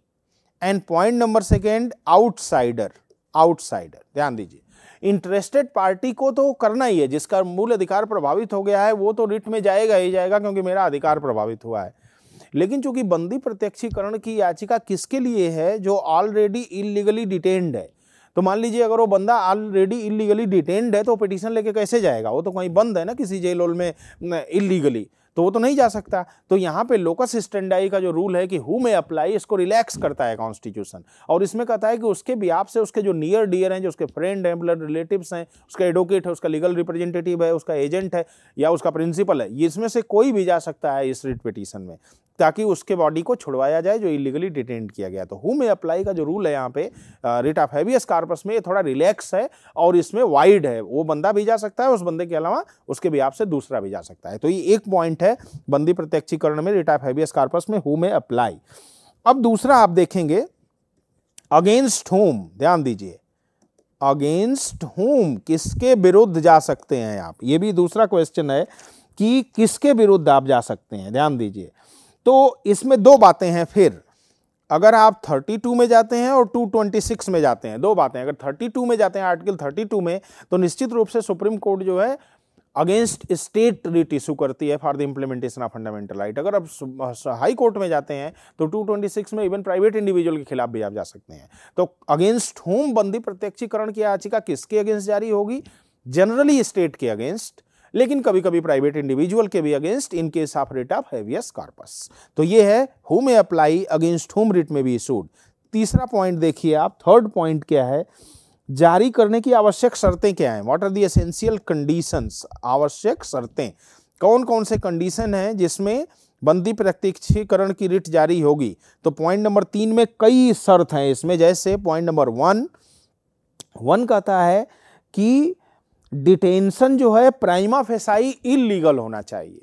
[SPEAKER 1] and point number second outsider outsider ध्यान दीजिए इंटरेस्टेड पार्टी को तो करना ही है जिसका मूल अधिकार प्रभावित हो गया है वो तो रिट में जाएगा ही जाएगा क्योंकि मेरा अधिकार प्रभावित हुआ है लेकिन चूंकि बंदी प्रत्यक्षीकरण की याचिका किसके लिए है जो ऑलरेडी इलीगली डिटेंड है तो मान लीजिए अगर वो बंदा ऑलरेडी इलीगली डिटेंड है तो पिटिशन लेके कैसे जाएगा वो तो कहीं बंद है ना किसी जेल में इलीगली तो वो तो नहीं जा सकता तो यहाँ पे लोकस स्टेंडाई का जो रूल है कि हु में अप्लाई इसको रिलैक्स करता है कॉन्स्टिट्यूशन और इसमें कहता है कि उसके भी आपसे उसके जो नियर डियर हैं जो उसके फ्रेंड हैं ब्लड रिलेटिव्स हैं उसका एडवोकेट है उसका लीगल रिप्रेजेंटेटिव है उसका एजेंट है या उसका प्रिंसिपल है इसमें से कोई भी जा सकता है इस रिट पिटीशन में ताकि उसके बॉडी को छुड़वाया जाए जो इलीगली डिटेंड किया गया तो हु में अप्लाई का जो रूल है यहाँ पे रिट ऑफ हैवियस कार्पस में ये थोड़ा रिलैक्स है और इसमें वाइड है वो बंदा भी जा सकता है उस बंदे के अलावा उसके भी आपसे दूसरा भी जा सकता है तो ये एक पॉइंट पॉइंट है बंदी प्रत्यक्षीकरण में रिटायर हैबियस कार्पस में हु में अप्लाई अब दूसरा आप देखेंगे अगेंस्ट होम ध्यान दीजिए अगेंस्ट होम किसके विरुद्ध जा सकते हैं आप ये भी दूसरा क्वेश्चन है कि किसके विरुद्ध आप जा सकते हैं ध्यान दीजिए तो इसमें दो बातें हैं फिर अगर आप 32 में जाते हैं और 226 में जाते हैं दो बातें अगर 32 में जाते हैं आर्टिकल 32 में तो निश्चित रूप से सुप्रीम कोर्ट जो है अगेंस्ट स्टेट रिट इशू करती है for the implementation of fundamental right अगर आप हाई कोर्ट में जाते हैं तो 226 में इवन प्राइवेट इंडिविजुअल के खिलाफ भी आप जा सकते हैं तो अगेंस्ट होम बंदी प्रत्यक्षीकरण की याचिका किसके अगेंस्ट जारी होगी जनरली स्टेट के अगेंस्ट लेकिन कभी कभी प्राइवेट इंडिविजुअल के भी against in case of writ of habeas corpus तो ये है who may apply against whom writ में भी इशूड तीसरा पॉइंट देखिए आप थर्ड पॉइंट क्या है जारी करने की आवश्यक शर्तें क्या हैं what are the essential conditions आवश्यक शर्तें कौन कौन से कंडीशन हैं जिसमें बंदी प्रत्यक्षीकरण की रिट जारी होगी तो पॉइंट नंबर तीन में कई शर्त हैं इसमें जैसे पॉइंट नंबर वन वन कहता है कि डिटेंशन जो है प्राइमा फेसाई इलीगल होना चाहिए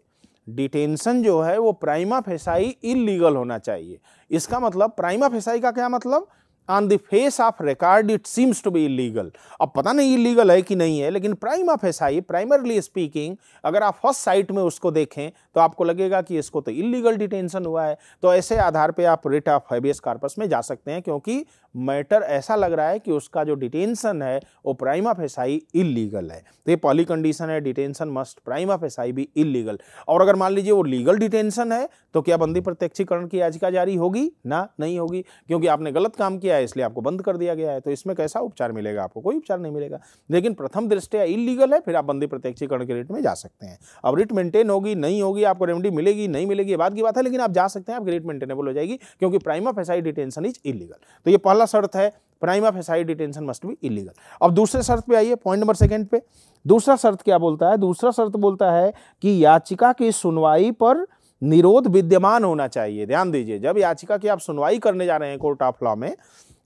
[SPEAKER 1] डिटेंशन जो है वो प्राइमा फेसाई इलीगल होना चाहिए इसका मतलब प्राइमा फेसाई का क्या मतलब on the face of record it seems to be illegal अब पता नहीं इलीगल है कि नहीं है लेकिन prima facie primarily speaking अगर आप फर्स्ट साइट में उसको देखें तो आपको लगेगा कि इसको तो इलीगल डिटेंशन हुआ है तो ऐसे आधार पे आप रिट ऑफ हैबियस कार्पस में जा सकते हैं क्योंकि मैटर ऐसा लग रहा है कि उसका जो डिटेंशन है वो प्राइम ऑफ एसाई इलीगल है तो ये पहली कंडीशन है detention must prima facie भी इलीगल और अगर मान लीजिए वो लीगल डिटेंशन है तो क्या बंदी प्रत्यक्षीकरण की याचिका जारी होगी ना नहीं होगी क्योंकि आपने गलत काम किया गया इसलिए आपको बंद कर दिया गया है तो इसमें कैसा उपचार मिलेगा आपको कोई उपचार नहीं मिलेगा लेकिन प्रथम दृष्टया इलीगल है फिर आप बंदी प्रत्यक्षीकरण के रेट में जा सकते हैं अब रिट मेंटेन होगी नहीं होगी आपको रेमेडी मिलेगी नहीं मिलेगी ये बात की बात है लेकिन आप जा सकते हैं आपकी रिट मेंटेनेबल हो जाएगी क्योंकि prima facie detention is illegal तो ये पहला शर्त है prima facie detention must be illegal अब दूसरे शर्त पे आइए पॉइंट नंबर सेकंड पे दूसरा शर्त क्या बोलता है दूसरा शर्त बोलता है कि याचिका की सुनवाई पर निरोध विद्यमान होना चाहिए ध्यान दीजिए जब याचिका की आप सुनवाई करने जा रहे हैं कोर्ट ऑफ लॉ में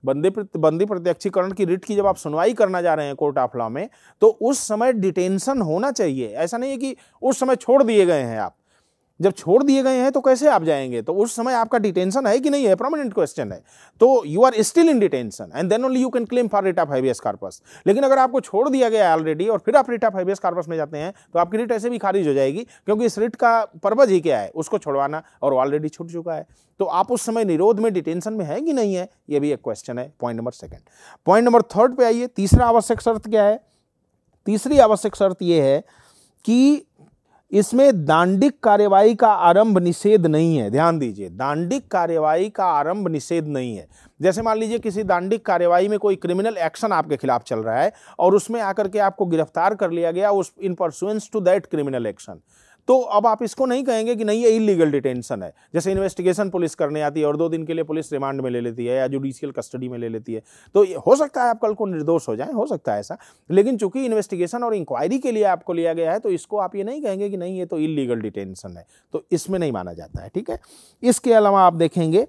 [SPEAKER 1] बंदी बंदी प्रत्यक्षीकरण की रिट की जब आप सुनवाई करना जा रहे हैं कोर्ट ऑफ लॉ में तो उस समय डिटेंशन होना चाहिए ऐसा नहीं है कि उस समय छोड़ दिए गए हैं आप जब छोड़ दिए गए हैं तो कैसे आप जाएंगे तो उस समय आपका डिटेंशन है कि नहीं है प्रोमिनेंट क्वेश्चन है तो you are still in detention and then only you can claim for writ of habeas corpus लेकिन अगर आपको छोड़ दिया गया है ऑलरेडी और फिर आप रिट ऑफ हाइबियस कार्पस में जाते हैं तो आपकी रिट ऐसे भी खारिज हो जाएगी क्योंकि इस रिट का पर्पज ही क्या है उसको छोड़वाना और ऑलरेडी छूट चुका है तो आप उस समय निरोध में डिटेंशन में है कि नहीं है यह भी एक क्वेश्चन है point number second point number third पे आइए तीसरा आवश्यक शर्त क्या है तीसरी आवश्यक शर्त यह है कि इसमें दांडिक कार्यवाही का आरंभ निषेध नहीं है ध्यान दीजिए दांडिक कार्यवाही का आरंभ निषेध नहीं है जैसे मान लीजिए किसी दांडिक कार्यवाही में कोई क्रिमिनल एक्शन आपके खिलाफ चल रहा है और उसमें आकर के आपको गिरफ्तार कर लिया गया उस in pursuance to that criminal action तो अब आप इसको नहीं कहेंगे कि नहीं ये इलीगल डिटेंशन है जैसे इन्वेस्टिगेशन पुलिस करने आती है और दो दिन के लिए पुलिस रिमांड में ले लेती है या जुडिशियल कस्टडी में ले लेती है तो हो सकता है आप कल को निर्दोष हो जाए हो सकता है ऐसा लेकिन चूंकि इन्वेस्टिगेशन और इंक्वायरी के लिए आपको लिया गया है तो इसको आप ये नहीं कहेंगे कि नहीं ये तो इलीगल डिटेंशन है तो इसमें नहीं माना जाता है ठीक है इसके अलावा आप देखेंगे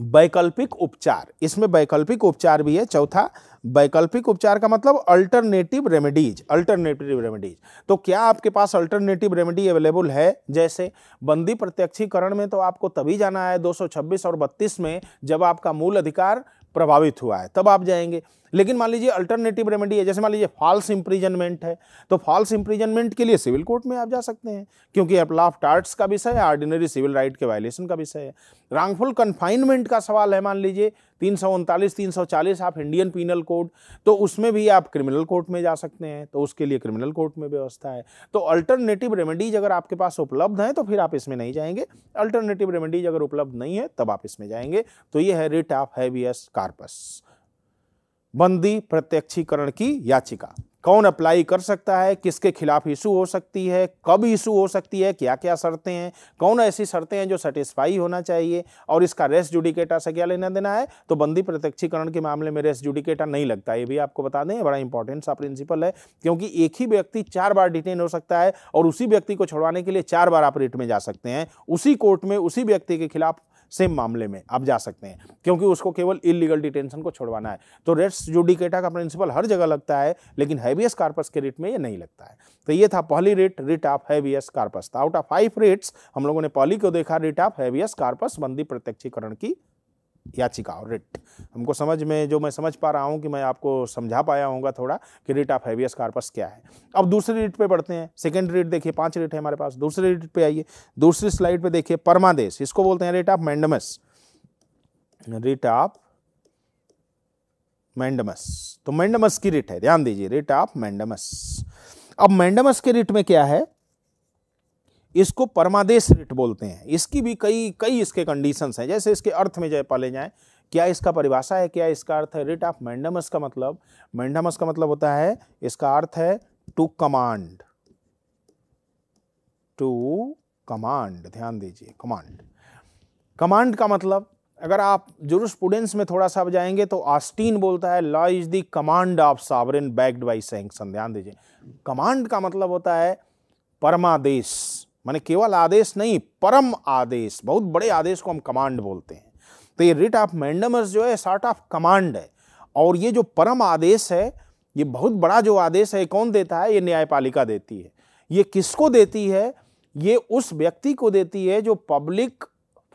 [SPEAKER 1] वैकल्पिक उपचार इसमें वैकल्पिक उपचार भी है चौथा वैकल्पिक उपचार का मतलब अल्टरनेटिव रेमेडीज अल्टरनेटिव रेमेडीज तो क्या आपके पास अल्टरनेटिव रेमेडी अवेलेबल है जैसे बंदी प्रत्यक्षीकरण में तो आपको तभी जाना है 226 और 32 में जब आपका मूल अधिकार प्रभावित हुआ है तब आप जाएंगे लेकिन मान लीजिए अल्टरनेटिव रेमेडी है जैसे मान लीजिए फॉल्स इम्प्रीजनमेंट है तो फॉल्स इम्प्रीजनमेंट के लिए सिविल कोर्ट में आप जा सकते हैं क्योंकि अपला टार्ट्स का विषय है ऑर्डिनरी सिविल राइट के वायलेशन का विषय है रॉन्गफुल कन्फाइनमेंट का सवाल है मान लीजिए तीन सौ उनतालीस तीन सौ चालीस आप इंडियन पीनल कोड तो उसमें भी आप क्रिमिनल कोर्ट में जा सकते हैं तो उसके लिए क्रिमिनल कोर्ट में व्यवस्था है तो अल्टरनेटिव रेमेडीज अगर आपके पास उपलब्ध हैं तो फिर आप इसमें नहीं जाएंगे अल्टरनेटिव रेमेडीज अगर उपलब्ध नहीं है तब आप इसमें जाएंगे तो ये है रिट ऑफ हैवियस कार्पस बंदी प्रत्यक्षीकरण की याचिका कौन अप्लाई कर सकता है किसके खिलाफ इशू हो सकती है कब इशू हो सकती है क्या क्या शर्तें हैं कौन ऐसी शर्तें हैं जो सेटिस्फाई होना चाहिए और इसका रेस्ट जुडिकेटा से क्या लेना देना है तो बंदी प्रत्यक्षीकरण के मामले में रेस्ट जुडिकेटा नहीं लगता ये भी आपको बता दें बड़ा इंपॉर्टेंट सा प्रिंसिपल है क्योंकि एक ही व्यक्ति चार बार डिटेन हो सकता है और उसी व्यक्ति को छोड़वाने के लिए चार बार आप रेट में जा सकते हैं उसी कोर्ट में उसी व्यक्ति के खिलाफ सेम मामले में आप जा सकते हैं क्योंकि उसको केवल इलीगल डिटेंशन को छोड़वाना है तो रेट्स जुडिकेटा का प्रिंसिपल हर जगह लगता है लेकिन हैवियस कार्पस के रेट में ये नहीं लगता है तो ये था पहली writ writ of habeas corpus था आउट ऑफ फाइव रेट्स हम लोगों ने पहली को देखा रिट ऑफ हैवियस कार्पस बंदी प्रत्यक्षीकरण की याचिका और रिट हमको समझ में जो मैं समझ पा रहा हूँ कि मैं आपको समझा पाया हूँगा थोड़ा कि रिट ऑफ हैवियस कार्पस क्या है अब दूसरी रिट पे बढ़ते हैं सेकेंड रिट देखिए पांच रिट है हमारे पास दूसरी रिट पे आइए दूसरी स्लाइड पे देखिए परमादेश इसको बोलते हैं writ of mandamus writ of mandamus तो मैंडमस की रिट है ध्यान दीजिए रिट ऑफ मैंडमस अब मैंडमस के रिट में क्या है इसको परमादेश रिट बोलते हैं इसकी भी कई कई इसके कंडीशंस हैं जैसे इसके अर्थ में जय पाले जाए क्या इसका परिभाषा है क्या इसका अर्थ है रिट ऑफ मैंडमस का मतलब मैंडमस का मतलब होता है इसका अर्थ है टू कमांड टू कमांड ध्यान दीजिए कमांड कमांड का मतलब अगर आप जुरुस्पूडेंस में थोड़ा सा जाएंगे तो ऑस्टीन बोलता है law is the command of sovereign backed by sanction ध्यान दीजिए कमांड का मतलब होता है परमादेश माने केवल आदेश नहीं परम आदेश बहुत बड़े आदेश को हम कमांड बोलते हैं तो ये रिट ऑफ मैंडमर्स जो है सार्ट ऑफ कमांड है और ये जो परम आदेश है ये बहुत बड़ा जो आदेश है कौन देता है ये न्यायपालिका देती है ये किसको देती है ये उस व्यक्ति को देती है जो पब्लिक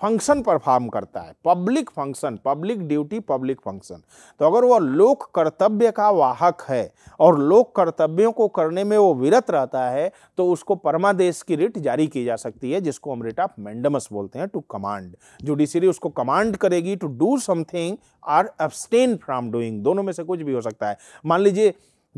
[SPEAKER 1] फंक्शन परफॉर्म करता है public function public duty public function तो अगर वह लोक कर्तव्य का वाहक है और लोक कर्तव्यों को करने में वो विरत रहता है तो उसको परमादेश की रिट जारी की जा सकती है जिसको हम रिट ऑफ मैंडमस बोलते हैं टू कमांड जुडिशरी उसको कमांड करेगी to do something or abstain from doing दोनों में से कुछ भी हो सकता है मान लीजिए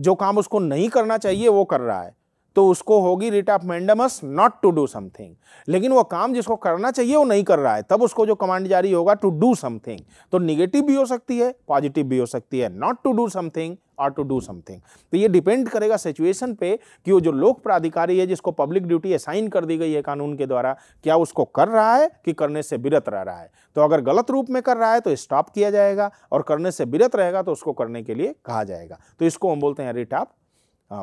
[SPEAKER 1] जो काम उसको नहीं करना चाहिए वो कर रहा है तो उसको होगी writ of mandamus not to do something लेकिन वो काम जिसको करना चाहिए वो नहीं कर रहा है तब उसको जो कमांड जारी होगा टू डू समथिंग तो निगेटिव भी हो सकती है पॉजिटिव भी हो सकती है नॉट टू डू समथिंग और टू डू समथिंग तो ये डिपेंड करेगा सिचुएशन पे कि वो जो लोक प्राधिकारी है जिसको पब्लिक ड्यूटी असाइन कर दी गई है कानून के द्वारा क्या उसको कर रहा है कि करने से विरत रह रहा है तो अगर गलत रूप में कर रहा है तो स्टॉप किया जाएगा और करने से विरत रहेगा तो उसको करने के लिए कहा जाएगा तो इसको हम बोलते हैं रिट ऑफ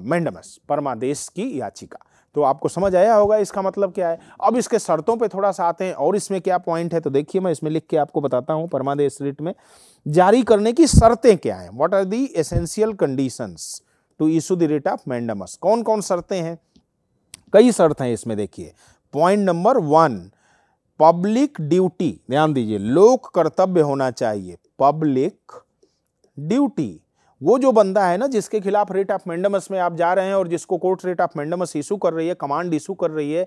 [SPEAKER 1] मेंडमस परमादेश की याचिका तो आपको समझ आया होगा इसका मतलब क्या है अब इसके शर्तों पे थोड़ा सा आते हैं और इसमें क्या पॉइंट है तो देखिए मैं इसमें लिख के आपको बताता हूँ परमादेश रिट में जारी करने की शर्तें क्या हैं what are the essential conditions to issue the writ of mandamus कौन कौन शर्तें हैं कई शर्त हैं इसमें देखिए point number one public duty ध्यान दीजिए लोक कर्तव्य होना चाहिए पब्लिक ड्यूटी वो जो बंदा है ना जिसके खिलाफ रेट ऑफ मेंडमस में आप जा रहे हैं और जिसको court writ of mandamus issue कर रही है कमांड इशू कर रही है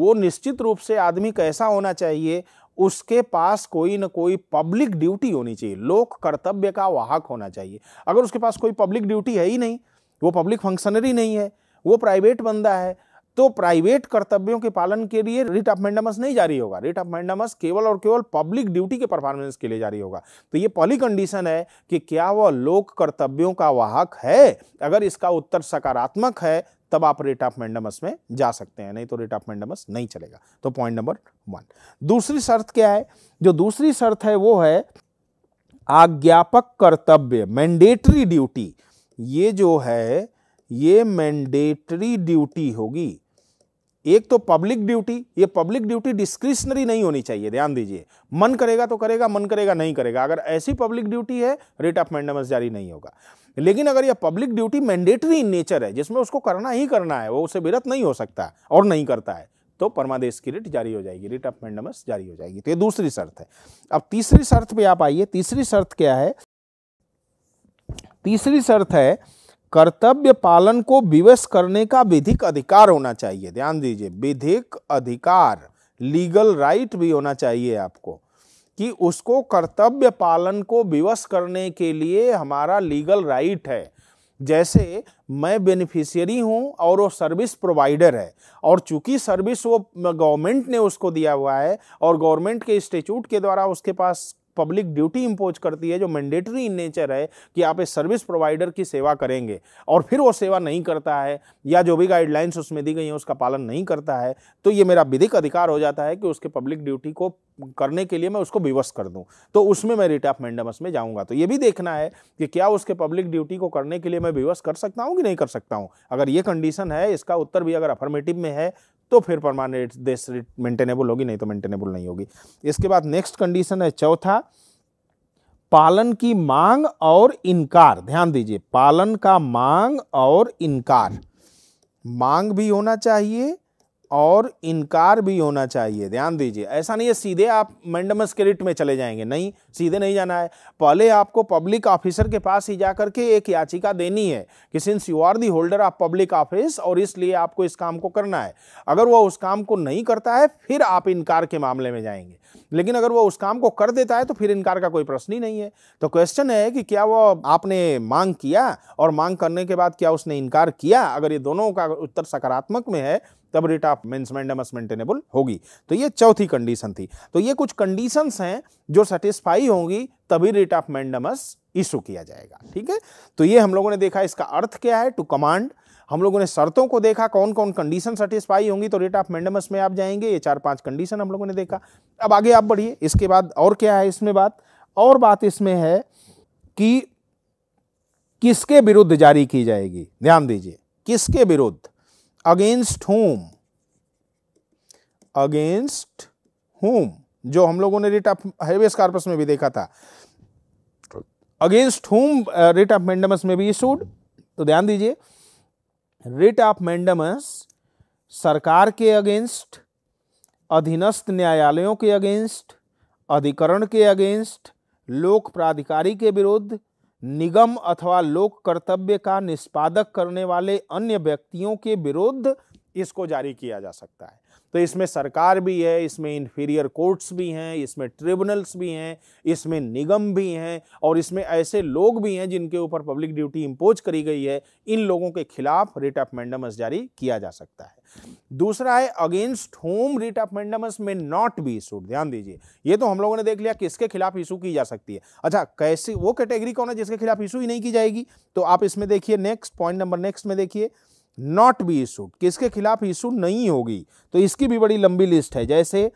[SPEAKER 1] वो निश्चित रूप से आदमी कैसा होना चाहिए उसके पास कोई ना कोई पब्लिक ड्यूटी होनी चाहिए लोक कर्तव्य का वाहक होना चाहिए अगर उसके पास कोई पब्लिक ड्यूटी है ही नहीं वो पब्लिक फंक्शनरी नहीं है वो प्राइवेट बंदा है तो प्राइवेट कर्तव्यों के पालन के लिए रिट ऑफ मैंडमस नहीं जारी होगा रिट ऑफ मैंडमस केवल और केवल पब्लिक ड्यूटी के परफॉर्मेंस के लिए जारी होगा तो ये पहली कंडीशन है कि क्या वह लोक कर्तव्यों का वाहक है अगर इसका उत्तर सकारात्मक है तब आप रेट ऑफ मेंडमस में जा सकते हैं नहीं तो रेट ऑफ मैंडमस नहीं चलेगा तो पॉइंट नंबर वन दूसरी शर्त क्या है जो दूसरी शर्त है वो है आज्ञापक कर्तव्य मैंडेटरी ड्यूटी ये जो है ये मैंडेटरी ड्यूटी होगी एक तो पब्लिक ड्यूटी ये पब्लिक ड्यूटी डिस्क्रिशनरी नहीं होनी चाहिए ध्यान दीजिए मन करेगा तो करेगा मन करेगा नहीं करेगा अगर ऐसी पब्लिक ड्यूटी है रेट ऑफ मैंडमस जारी नहीं होगा लेकिन अगर यह public duty mandatory in nature है जिसमें उसको करना ही करना है वो उसे विरत नहीं हो सकता और नहीं करता है तो परमादेश की रेट जारी हो जाएगी रेट ऑफ मैंडमस जारी हो जाएगी तो ये दूसरी शर्त है अब तीसरी शर्त पे आप आइए तीसरी शर्त क्या है तीसरी शर्त है कर्तव्य पालन को विवश करने का विधिक अधिकार होना चाहिए ध्यान दीजिए विधिक अधिकार लीगल राइट भी होना चाहिए आपको कि उसको कर्तव्य पालन को विवश करने के लिए हमारा लीगल राइट है जैसे मैं बेनिफिशियरी हूँ और वो सर्विस प्रोवाइडर है और चूंकि सर्विस वो गवर्नमेंट ने उसको दिया हुआ है और गवर्नमेंट के इंस्टीट्यूट के द्वारा उसके पास पब्लिक ड्यूटी इम्पोज करती है जो मैंडेटरी इन नेचर है कि आप इस सर्विस प्रोवाइडर की सेवा करेंगे और फिर वो सेवा नहीं करता है या जो भी गाइडलाइंस उसमें दी गई हैं उसका पालन नहीं करता है तो ये मेरा विधिक अधिकार हो जाता है कि उसके पब्लिक ड्यूटी को करने के लिए मैं उसको विवश कर दूं तो उसमें मैं रिट ऑफ मैंडमस में जाऊंगा तो ये भी देखना है कि क्या उसके पब्लिक ड्यूटी को करने के लिए मैं विवश कर सकता हूं कि नहीं कर सकता हूं अगर ये कंडीशन है इसका उत्तर भी अगर अफर्मेटिव में है तो फिर परमानेंट देश मेंटेनेबल होगी नहीं तो मेंटेनेबल नहीं होगी इसके बाद नेक्स्ट कंडीशन है चौथा पालन की मांग और इनकार ध्यान दीजिए पालन का मांग और इनकार मांग भी होना चाहिए और इनकार भी होना चाहिए ध्यान दीजिए ऐसा नहीं है सीधे आप मैंडमस के में चले जाएंगे नहीं सीधे नहीं जाना है पहले आपको पब्लिक ऑफिसर के पास ही जाकर के एक याचिका देनी है कि since you are the holder of public office और इसलिए आपको इस काम को करना है अगर वह उस काम को नहीं करता है फिर आप इनकार के मामले में जाएंगे लेकिन अगर वह उस काम को कर देता है तो फिर इनकार का कोई प्रश्न ही नहीं है तो क्वेश्चन है कि क्या वह आपने मांग किया और मांग करने के बाद क्या उसने इनकार किया अगर ये दोनों का उत्तर सकारात्मक में है तब रेट ऑफ मेंसमेंडमस मेंटेनेबल होगी तो ये चौथी कंडीशन थी तो ये कुछ कंडीशंस हैं जो सेटिस्फाई होंगी तभी रेट ऑफ मैंडमस इशू किया जाएगा ठीक है तो ये हम लोगों ने देखा इसका अर्थ क्या है टू कमांड हम लोगों ने शर्तों को देखा कौन कौन कंडीशन सेटिस्फाई होंगी तो रेट ऑफ मैंडमस में आप जाएंगे ये चार पांच कंडीशन हम लोगों ने देखा अब आगे आप बढ़िए इसके बाद और क्या है इसमें बात और बात इसमें है कि किसके विरुद्ध जारी की जाएगी ध्यान दीजिए किसके विरुद्ध अगेंस्ट होम अगेंस्ट होम जो हम लोगों ने रेट ऑफ हाईवेस कार्पस में भी देखा था against whom writ of mandamus may be issued तो ध्यान दीजिए रेट ऑफ मैंडमस सरकार के अगेंस्ट अधीनस्थ न्यायालयों के अगेंस्ट अधिकरण के अगेंस्ट लोक प्राधिकारी के विरुद्ध निगम अथवा लोक कर्तव्य का निष्पादक करने वाले अन्य व्यक्तियों के विरुद्ध इसको जारी किया जा सकता है तो इसमें सरकार भी है इसमें इन्फीरियर कोर्ट्स भी हैं इसमें ट्रिब्यूनल्स भी हैं इसमें निगम भी हैं और इसमें ऐसे लोग भी हैं जिनके ऊपर पब्लिक ड्यूटी इम्पोज करी गई है इन लोगों के खिलाफ रिट ऑफ मैंडमस जारी किया जा सकता है दूसरा है against whom writ of mandamus may not be issued ध्यान दीजिए ये तो हम लोगों ने देख लिया किसके खिलाफ इशू की जा सकती है अच्छा कैसे वो कैटेगरी कौन है जिसके खिलाफ इशू ही नहीं की जाएगी तो आप इसमें देखिए नेक्स्ट पॉइंट नंबर नेक्स्ट में देखिए नॉट बी इशूड किसके खिलाफ इशू नहीं होगी तो इसकी भी बड़ी लंबी लिस्ट है जैसे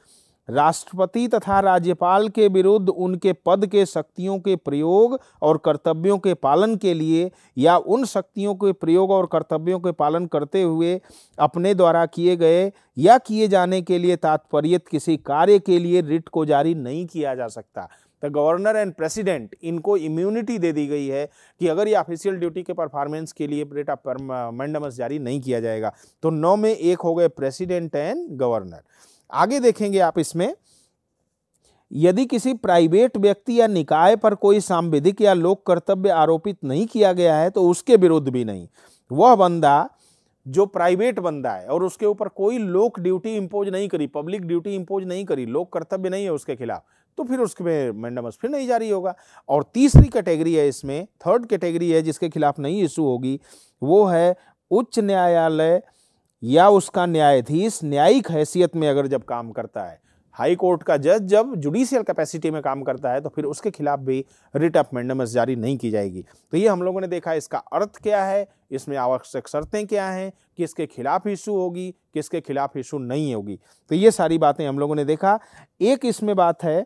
[SPEAKER 1] राष्ट्रपति तथा राज्यपाल के विरुद्ध उनके पद के शक्तियों के प्रयोग और कर्तव्यों के पालन के लिए या उन शक्तियों के प्रयोग और कर्तव्यों के पालन करते हुए अपने द्वारा किए गए या किए जाने के लिए तात्पर्य किसी कार्य के लिए रिट को जारी नहीं किया जा सकता द गवर्नर एंड प्रेसिडेंट इनको इम्यूनिटी दे दी गई है कि अगर ये ऑफिशियल ड्यूटी के परफॉर्मेंस के लिए ऑफ मैंडमस जारी नहीं किया जाएगा तो नौ में एक हो गए प्रेसिडेंट एंड गवर्नर आगे देखेंगे आप इसमें यदि किसी प्राइवेट व्यक्ति या निकाय पर कोई सांविधिक या लोक कर्तव्य आरोपित नहीं किया गया है तो उसके विरुद्ध भी नहीं वह बंदा जो प्राइवेट बंदा है और उसके ऊपर कोई लोक ड्यूटी इम्पोज नहीं करी पब्लिक ड्यूटी इम्पोज नहीं करी लोक कर्तव्य नहीं है उसके खिलाफ तो फिर उसमें मैंडमस फिर नहीं जारी होगा और तीसरी कैटेगरी है इसमें थर्ड कैटेगरी है जिसके खिलाफ नहीं इशू होगी वो है उच्च न्यायालय या उसका न्यायाधीश न्यायिक हैसियत में अगर जब काम करता है हाई कोर्ट का जज जब जुडिशियल कैपेसिटी में काम करता है तो फिर उसके खिलाफ भी रिट ऑफ मैंडमस जारी नहीं की जाएगी तो ये हम लोगों ने देखा इसका अर्थ क्या है इसमें आवश्यक शर्तें क्या हैं किसके खिलाफ इशू होगी किसके खिलाफ इशू नहीं होगी तो ये सारी बातें हम लोगों ने देखा एक इसमें बात है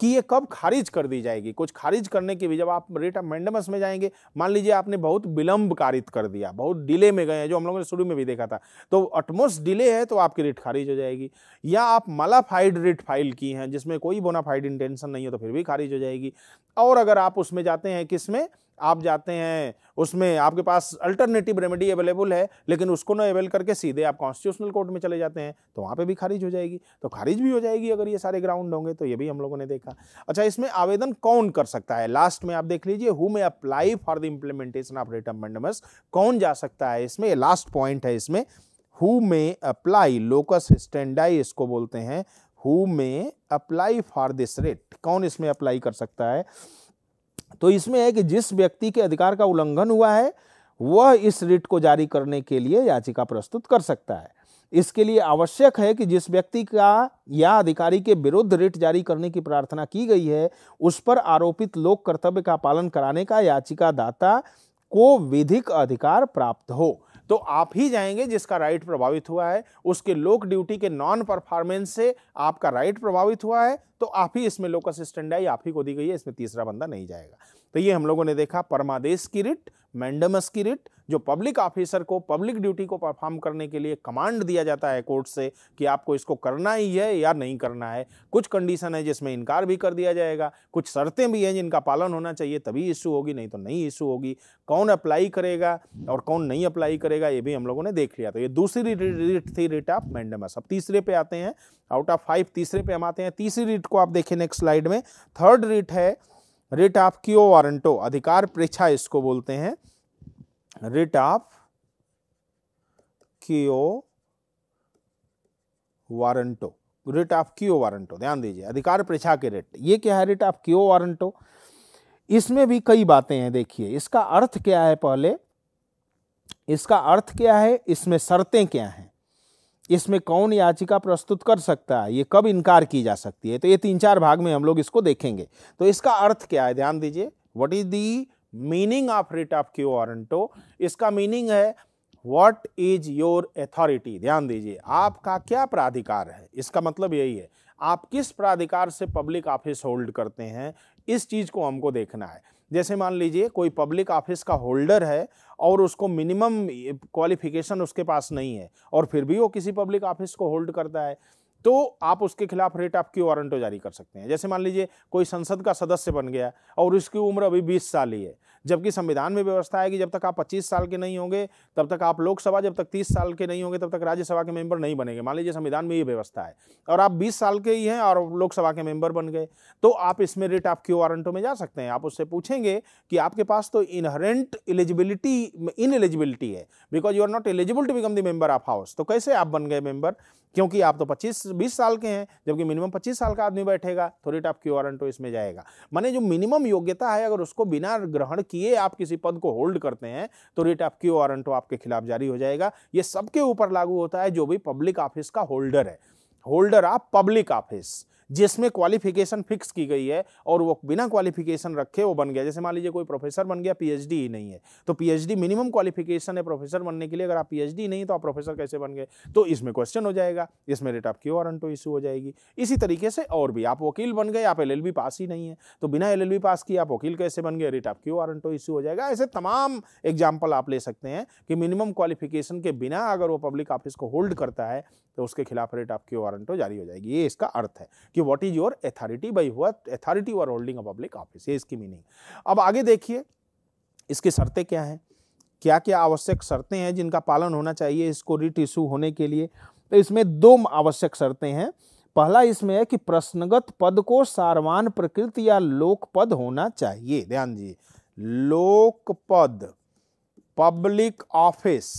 [SPEAKER 1] कि ये कब खारिज कर दी जाएगी कुछ खारिज करने की भी जब आप रेट ऑफ मैंडमस में जाएंगे मान लीजिए आपने बहुत विलंब कारित कर दिया बहुत डिले में गए हैं जो हम लोगों ने शुरू में भी देखा था तो अटमोस्ट डिले है तो आपकी रेट खारिज हो जाएगी या आप मलाफाइड रेट फाइल की हैं जिसमें कोई बोनाफाइड इंटेंशन नहीं है तो फिर भी खारिज हो जाएगी और अगर आप उसमें जाते हैं किसमें आप जाते हैं उसमें आपके पास अल्टरनेटिव रेमेडी अवेलेबल है लेकिन उसको ना अवेल करके सीधे आप कॉन्स्टिट्यूशनल कोर्ट में चले जाते हैं तो वहाँ पे भी खारिज हो जाएगी तो खारिज भी हो जाएगी अगर ये सारे ग्राउंड होंगे तो ये भी हम लोगों ने देखा अच्छा इसमें आवेदन कौन कर सकता है लास्ट में आप देख लीजिए who may apply for the implementation of writ of mandamus कौन जा सकता है इसमें लास्ट पॉइंट है इसमें हु में अप्लाई लोकस स्टैंडाई इसको बोलते हैं who may apply for this rate कौन इसमें अप्लाई कर सकता है तो इसमें है कि जिस व्यक्ति के अधिकार का उल्लंघन हुआ है वह इस रिट को जारी करने के लिए याचिका प्रस्तुत कर सकता है इसके लिए आवश्यक है कि जिस व्यक्ति का या अधिकारी के विरुद्ध रिट जारी करने की प्रार्थना की गई है उस पर आरोपित लोक कर्तव्य का पालन कराने का याचिकादाता को विधिक अधिकार प्राप्त हो तो आप ही जाएंगे जिसका राइट प्रभावित हुआ है उसके लोक ड्यूटी के नॉन परफॉर्मेंस से आपका राइट प्रभावित हुआ है तो आप ही इसमें लोक असिस्टेंट आई आप ही को दी गई है इसमें तीसरा बंदा नहीं जाएगा तो ये हम लोगों ने देखा परमादेश की रिट मैंडमस की रिट जो पब्लिक ऑफिसर को पब्लिक ड्यूटी को परफॉर्म करने के लिए कमांड दिया जाता है कोर्ट से कि आपको इसको करना ही है या नहीं करना है कुछ कंडीशन है जिसमें इनकार भी कर दिया जाएगा कुछ शर्तें भी हैं जिनका पालन होना चाहिए तभी इशू होगी नहीं तो नहीं इशू होगी कौन अप्लाई करेगा और कौन नहीं अप्लाई करेगा ये भी हम लोगों ने देख लिया तो ये दूसरी रिट थी रिट ऑफ मैंडमस अब तीसरे पे आते हैं आउट ऑफ फाइव तीसरे पे हम आते हैं तीसरी रिट को आप देखें नेक्स्ट स्लाइड में थर्ड रिट है रिट ऑफ क्यो वारंटो अधिकार परीक्षा इसको बोलते हैं writ of quo warranto writ of quo warranto ध्यान दीजिए अधिकार परीक्षा के रिट ये क्या है रिट ऑफ क्यो वारंटो इसमें भी कई बातें हैं देखिए इसका अर्थ क्या है पहले इसका अर्थ क्या है इसमें शर्तें क्या हैं इसमें कौन याचिका प्रस्तुत कर सकता है ये कब इनकार की जा सकती है तो ये तीन चार भाग में हम लोग इसको देखेंगे तो इसका अर्थ क्या है ध्यान दीजिए what is the meaning of writ of quo warranto इसका मीनिंग है वॉट इज योर अथॉरिटी ध्यान दीजिए आपका क्या प्राधिकार है इसका मतलब यही है आप किस प्राधिकार से पब्लिक ऑफिस होल्ड करते हैं इस चीज़ को हमको देखना है जैसे मान लीजिए कोई पब्लिक ऑफिस का होल्डर है और उसको मिनिमम क्वालिफिकेशन उसके पास नहीं है और फिर भी वो किसी पब्लिक ऑफिस को होल्ड करता है तो आप उसके खिलाफ रेट ऑफ की वारंटो जारी कर सकते हैं जैसे मान लीजिए कोई संसद का सदस्य बन गया और उसकी उम्र अभी 20 साल ही है जबकि संविधान में व्यवस्था है कि जब तक आप 25 साल के नहीं होंगे तब तक आप लोकसभा जब तक 30 साल के नहीं होंगे तब तक राज्यसभा के मेंबर नहीं बनेंगे मान लीजिए संविधान में ये व्यवस्था है और आप 20 साल के ही हैं और लोकसभा के मेंबर बन गए तो आप इसमें रिट ऑफ क्यू वारंटों में जा सकते हैं आप उससे पूछेंगे कि आपके पास तो इनहरेंट एलिजिबिलिटी इन एलिजिबिलिटी है because you are not eligible to become the member of house तो कैसे आप बन गए मेंबर क्योंकि आप तो 25 20 साल के हैं जबकि मिनिमम 25 साल का आदमी बैठेगा तो रिट ऑफ क्यू वारंटो इसमें जाएगा माने जो मिनिमम योग्यता है अगर उसको बिना ग्रहण किए किए आप किसी पद को होल्ड करते हैं तो रेट ऑफ क्यू वारंट आपके खिलाफ जारी हो जाएगा ये सबके ऊपर लागू होता है जो भी पब्लिक ऑफिस का होल्डर है होल्डर ऑफ पब्लिक ऑफिस जिसमें क्वालिफिकेशन फिक्स की गई है और वो बिना क्वालिफिकेशन रखे वो बन गया जैसे मान लीजिए कोई प्रोफेसर बन गया पीएचडी ही नहीं है तो पीएचडी मिनिमम क्वालिफिकेशन है प्रोफेसर बनने के लिए अगर आप पीएचडी नहीं तो आप प्रोफेसर कैसे बन गए तो इसमें क्वेश्चन हो जाएगा इसमें writ of quo warranto issue हो जाएगी इसी तरीके से और भी आप वकील बन गए आप एल पास ही नहीं है तो बिना एल पास किए आप वकील कैसे बन गए writ of quo warranto issue हो जाएगा ऐसे तमाम एग्जाम्पल आप ले सकते हैं कि मिनिमम क्वालिफिकेशन के बिना अगर वो पब्लिक ऑफिस को होल्ड करता है तो उसके खिलाफ रेट आपकी वारंटो जारी हो जाएगी ये इसका अर्थ है कि what is your authority by हुआ अथॉरिटी और होल्डिंग अ पब्लिक ऑफिस ये इसकी मीनिंग अब आगे देखिए इसकी शर्तें क्या हैं क्या क्या आवश्यक शर्तें हैं जिनका पालन होना चाहिए इसको रिट इशू होने के लिए तो इसमें दो आवश्यक शर्तें हैं पहला इसमें है कि प्रश्नगत पद को सारवान प्रकृति या लोक पद होना चाहिए ध्यान दीजिए लोक पद पब्लिक ऑफिस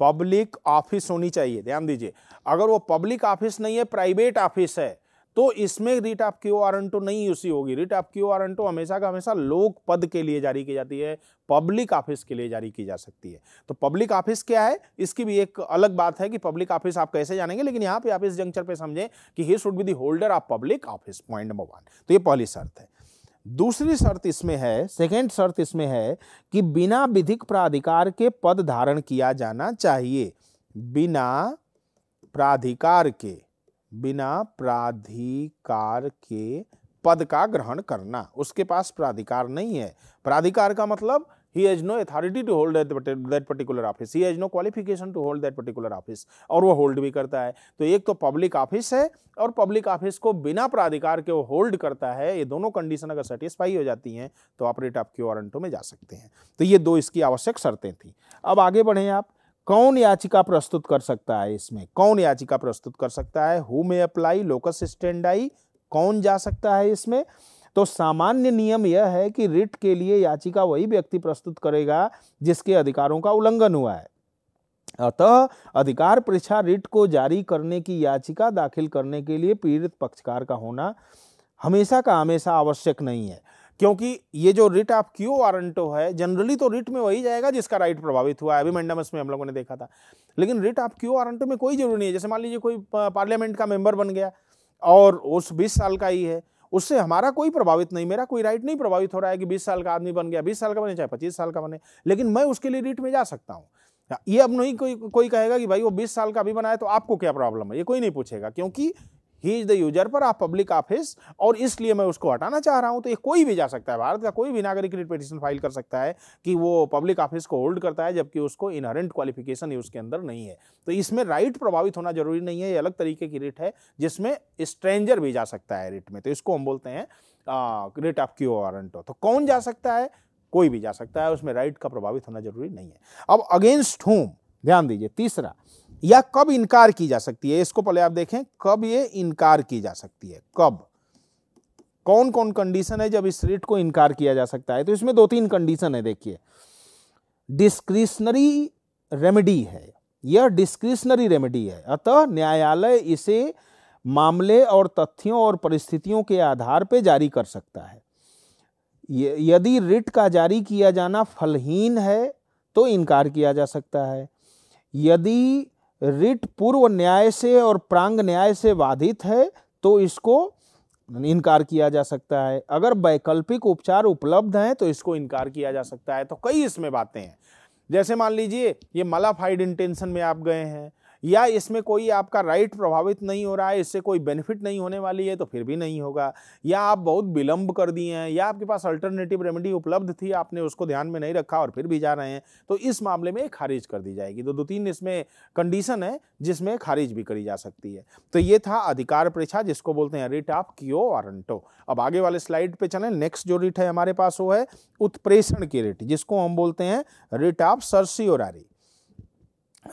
[SPEAKER 1] पब्लिक ऑफिस होनी चाहिए ध्यान दीजिए अगर वो पब्लिक ऑफिस नहीं है प्राइवेट ऑफिस है तो इसमें रिट ऑफ क्यू आर तो नहीं यूसी होगी रिट ऑफ क्यू वारंटो तो हमेशा का हमेशा लोक पद के लिए जारी की जाती है पब्लिक ऑफिस के लिए जारी की जा सकती है तो पब्लिक ऑफिस क्या है इसकी भी एक अलग बात है कि पब्लिक ऑफिस आप कैसे जानेंगे लेकिन यहाँ पे आप इस जंक्चर पे समझें कि he should be the holder of public office point number one तो ये पहली शर्त है दूसरी शर्त इसमें है सेकेंड शर्त इसमें है कि बिना विधिक प्राधिकार के पद धारण किया जाना चाहिए बिना प्राधिकार के बिना प्राधिकार के पद का ग्रहण करना उसके पास प्राधिकार नहीं है प्राधिकार का मतलब he has no authority to hold that, that particular office he has no qualification to hold that particular office aur wo hold bhi karta hai to ek to public office hai aur public office ko bina pradhikar ke wo hold करता है ये दोनों condition अगर satisfy हो जाती हैं तो आप of ऑफ क्योरंटो में ja sakte hain to ye do iski आवश्यक शर्तें thi ab aage badhe aap कौन याचिका प्रस्तुत कर सकता है इसमें कौन याचिका प्रस्तुत कर सकता है who may apply locus standi कौन जा सकता है इसमें तो सामान्य नियम यह है कि रिट के लिए याचिका वही व्यक्ति प्रस्तुत करेगा जिसके अधिकारों का उल्लंघन हुआ है अतः अधिकार परीक्षा रिट को जारी करने की याचिका दाखिल करने के लिए पीड़ित पक्षकार का होना हमेशा का हमेशा आवश्यक नहीं है क्योंकि ये जो रिट आप क्यों वारंटो है जनरली तो रिट में वही जाएगा जिसका राइट प्रभावित हुआ है अभी में हम लोगों ने देखा था लेकिन रिट आप क्यों वारंटो में कोई जरूरी नहीं है जैसे मान लीजिए कोई पार्लियामेंट का मेंबर बन गया और उस बीस साल का ही है उससे हमारा कोई प्रभावित नहीं मेरा कोई राइट नहीं प्रभावित हो रहा है कि बीस साल का आदमी बन गया बीस साल का बने चाहे पच्चीस साल का बने लेकिन मैं उसके लिए रीट में जा सकता हूँ ये अब नहीं कोई कोई कहेगा कि भाई वो बीस साल का भी बनाए तो आपको क्या प्रॉब्लम है ये कोई नहीं पूछेगा क्योंकि ही इज द यूजर पर आप पब्लिक ऑफिस और इसलिए मैं उसको हटाना चाह रहा हूं तो ये कोई भी जा सकता है भारत का कोई भी नागरिक रिट पिटिशन फाइल कर सकता है कि वो पब्लिक ऑफिस को होल्ड करता है जबकि उसको इनहरेंट क्वालिफिकेशन ये उसके अंदर नहीं है तो इसमें राइट प्रभावित होना जरूरी नहीं है ये अलग तरीके की रिट है जिसमें स्ट्रेंजर भी जा सकता है रिट में तो इसको हम बोलते हैं रिट ऑफ क्यू वारंटो तो कौन जा सकता है कोई भी जा सकता है उसमें राइट का प्रभावित होना जरूरी नहीं है अब अगेंस्ट होम ध्यान दीजिए तीसरा या कब इनकार की जा सकती है इसको पहले आप देखें कब ये इनकार की जा सकती है कब कौन कौन कंडीशन है जब इस रिट को इनकार किया जा सकता है तो इसमें दो तीन कंडीशन है देखिए डिस्क्रिशनरी रेमेडी है यह डिस्क्रिशनरी रेमेडी है अतः न्यायालय इसे मामले और तथ्यों और परिस्थितियों के आधार पर जारी कर सकता है यदि रिट का जारी किया जाना फलहीन है तो इनकार किया जा सकता है यदि रिट पूर्व न्याय से और प्रांग न्याय से बाधित है तो इसको इनकार किया जा सकता है अगर वैकल्पिक उपचार उपलब्ध हैं तो इसको इनकार किया जा सकता है तो कई इसमें बातें हैं जैसे मान लीजिए ये मलाफाइड इंटेंशन में आप गए हैं या इसमें कोई आपका राइट प्रभावित नहीं हो रहा है इससे कोई बेनिफिट नहीं होने वाली है तो फिर भी नहीं होगा या आप बहुत विलंब कर दिए हैं या आपके पास अल्टरनेटिव रेमेडी उपलब्ध थी आपने उसको ध्यान में नहीं रखा और फिर भी जा रहे हैं तो इस मामले में खारिज कर दी जाएगी तो दो तीन इसमें कंडीशन है जिसमें खारिज भी करी जा सकती है तो ये था अधिकार परीक्षा जिसको बोलते हैं रिट ऑफ क्यो वारंटो अब आगे वाले स्लाइड पे चलें नेक्स्ट जो रिट है हमारे पास वो है उत्प्रेषण की रिट जिसको हम बोलते हैं writ of certiorari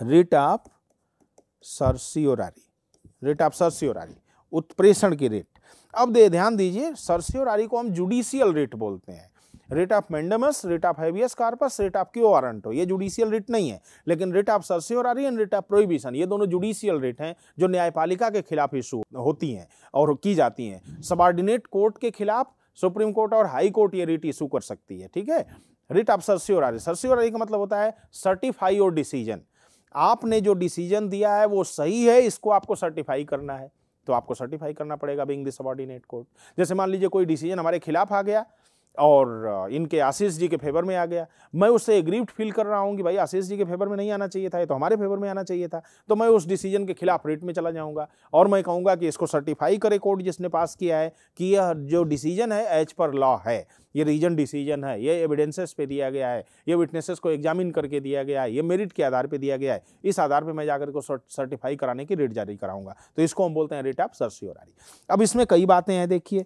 [SPEAKER 1] writ of certiorari writ of certiorari उत्प्रेषण की रेट अब दे ध्यान दीजिए सरसियोरारी को हम जुडिशियल रेट बोलते हैं writ of mandamus writ of habeas corpus writ of quo warranto ये जुडिशियल रेट नहीं है लेकिन writ of certiorari and writ of prohibition ये दोनों जुडिशियल रेट हैं जो न्यायपालिका के खिलाफ इशू होती हैं और की जाती हैं सबॉर्डिनेट कोर्ट के खिलाफ सुप्रीम कोर्ट और हाई कोर्ट ये रिट इशू कर सकती है ठीक है रिट ऑफ सर्सियोरारी सर्सियोरारी का मतलब होता है सर्टिफाई और डिसीजन आपने जो डिसीजन दिया है वो सही है इसको आपको सर्टिफाई करना है तो आपको सर्टिफाई करना पड़ेगा बिंग दिस सबॉर्डिनेट कोर्ट जैसे मान लीजिए कोई डिसीजन हमारे खिलाफ आ गया और इनके आशीष जी के फेवर में आ गया मैं उससे एग्रीव्ड फील कर रहा हूँ कि भाई आशीष जी के फेवर में नहीं आना चाहिए था ये तो हमारे फेवर में आना चाहिए था तो मैं उस डिसीजन के खिलाफ रेट में चला जाऊँगा और मैं कहूँगा कि इसको सर्टिफाई करे कोर्ट जिसने पास किया है कि यह जो डिसीजन है एज पर लॉ है ये रीजन डिसीजन है ये एविडेंसेस पे दिया गया है ये विटनेसेस को एग्जामिन करके दिया गया है ये मेरिट के आधार पे दिया गया है इस आधार पे मैं जाकर को सर्टिफाई कराने की रेट जारी कराऊंगा तो इसको हम बोलते हैं रेट ऑफ सर्सियोरारी अब इसमें कई बातें हैं देखिए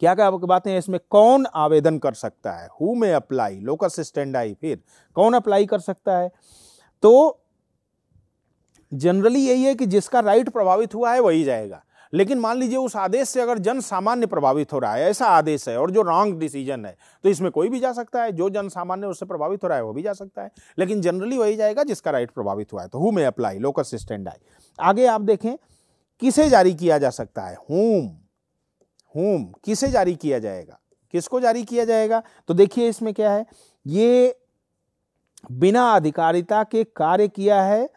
[SPEAKER 1] क्या क्या बातें हैं इसमें कौन आवेदन कर सकता है हु में अप्लाई लोकस आई फिर कौन अप्लाई कर सकता है तो जनरली यही है कि जिसका राइट प्रभावित हुआ है वही जाएगा लेकिन मान लीजिए उस आदेश से अगर जन सामान्य प्रभावित हो रहा है ऐसा आदेश है और जो रॉन्ग डिसीजन है तो इसमें कोई भी जा सकता है जो जन सामान्य उससे प्रभावित हो रहा है वो भी जा सकता है लेकिन जनरली वही जाएगा जिसका राइट प्रभावित हुआ है तो who may apply locus stand आई आगे आप देखें किसे जारी किया जा सकता है हुम होम किसे जारी किया जाएगा किसको जारी किया जाएगा तो देखिए इसमें क्या है ये बिना अधिकारिता के कार्य किया है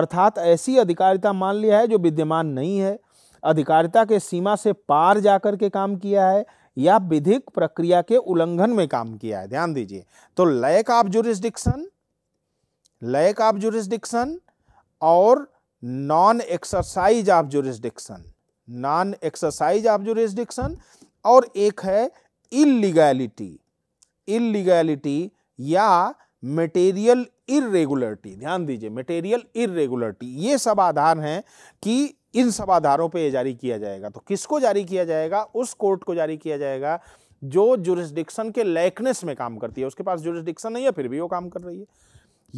[SPEAKER 1] अर्थात ऐसी अधिकारिता मान लिया है जो विद्यमान नहीं है अधिकारिता के सीमा से पार जाकर के काम किया है या विधिक प्रक्रिया के उल्लंघन में काम किया है ध्यान दीजिए तो lack of jurisdiction lack of jurisdiction और non exercise of jurisdiction non exercise of jurisdiction और एक है इलीगैलिटी इलीगैलिटी या मटेरियल इरेगुलरिटी ध्यान दीजिए मटेरियल इरेगुलरिटी ये सब आधार हैं कि इन सब आधारों पे जारी किया जाएगा तो किसको जारी किया जाएगा उस कोर्ट को जारी किया जाएगा जो जुरिस्डिक्शन के लैकनेस में काम करती है उसके पास जुरिस्डिक्शन नहीं है फिर भी वो काम कर रही है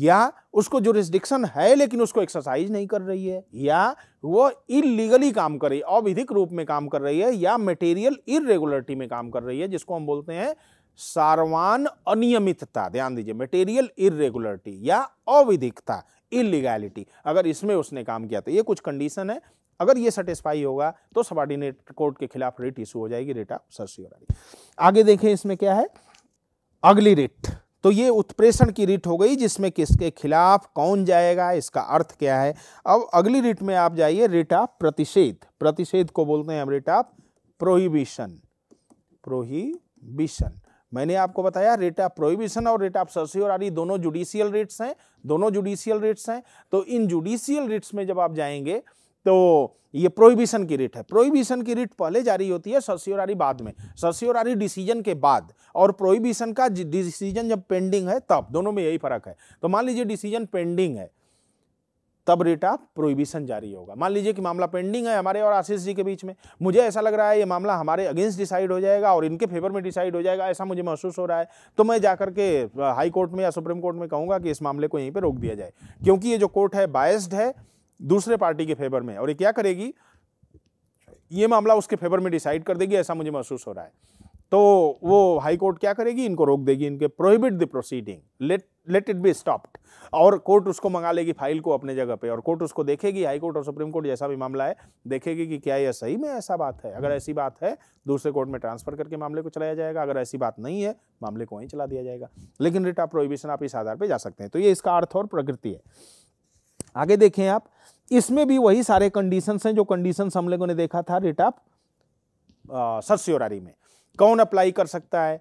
[SPEAKER 1] या उसको रिस्ट्रिक्शन है लेकिन उसको एक्सरसाइज नहीं कर रही है या वो इलीगली काम कर रही है अविधिक रूप में काम कर रही है या मटेरियल इरेगुलरिटी में काम कर रही है जिसको हम बोलते हैं सार्वान अनियमितता ध्यान दीजिए मटेरियल इरेगुलरिटी या अविधिकता इलीगैलिटी अगर इसमें उसने काम किया तो ये कुछ कंडीशन है अगर ये सेटिस्फाई होगा तो सबॉर्डिनेट कोर्ट के खिलाफ रिट इशू हो जाएगी रिट ऑफ सर्सियोरारी आगे देखें इसमें क्या है अगली रिट तो ये उत्प्रेषण की रीट हो गई जिसमें किसके खिलाफ कौन जाएगा इसका अर्थ क्या है अब अगली रीट में आप जाइए रिट ऑफ प्रतिषेध प्रतिषेध को बोलते हैं हम रिट ऑफ प्रोहिबिशन प्रोहिबिशन मैंने आपको बताया रेट ऑफ प्रोहिबिशन और रेट ऑफ सर्सियोरारी दोनों जुडिशियल रेट्स हैं दोनों जुडिशियल रेट्स हैं तो इन जुडिशियल रेट्स में जब आप जाएंगे तो ये प्रोहिबिशन की रिट है प्रोहिबिशन की रिट पहले जारी होती है सस्योरारी बाद में सस्योरारी डिसीजन के बाद और प्रोहिबिशन का डिसीजन जब पेंडिंग है तब दोनों में यही फर्क है तो मान लीजिए डिसीजन पेंडिंग है तब रेट ऑफ प्रोहिबिशन जारी होगा मान लीजिए कि मामला पेंडिंग है हमारे और आशीष जी के बीच में मुझे ऐसा लग रहा है ये मामला हमारे अगेंस्ट डिसाइड हो जाएगा और इनके फेवर में डिसाइड हो जाएगा ऐसा मुझे महसूस हो रहा है तो मैं जाकर के हाई कोर्ट में या सुप्रीम कोर्ट में कहूँगा कि इस मामले को यहीं पर रोक दिया जाए क्योंकि ये जो कोर्ट है बायस्ड है दूसरे पार्टी के फेवर में और ये क्या करेगी ये मामला उसके फेवर में डिसाइड कर देगी ऐसा मुझे महसूस हो रहा है तो वो हाई कोर्ट क्या करेगी इनको रोक देगी इनके prohibit the proceeding let let it be stopped और कोर्ट उसको मंगा लेगी फाइल को अपने जगह पे और कोर्ट उसको देखेगी हाई कोर्ट और सुप्रीम कोर्ट जैसा भी मामला है देखेगी कि क्या यह सही में ऐसा बात है अगर ऐसी बात है दूसरे कोर्ट में ट्रांसफर करके मामले को चलाया जाएगा अगर ऐसी बात नहीं है मामले को वहीं चला दिया जाएगा लेकिन रिट ऑफ प्रोहिबिशन आप इस आधार पर जा सकते हैं तो ये इसका अर्थ और प्रकृति है आगे देखें आप इसमें भी वही सारे कंडीशन हैं जो कंडीशन हम लोगों ने देखा था रेट ऑफ सरस्योरारी में कौन अप्लाई कर सकता है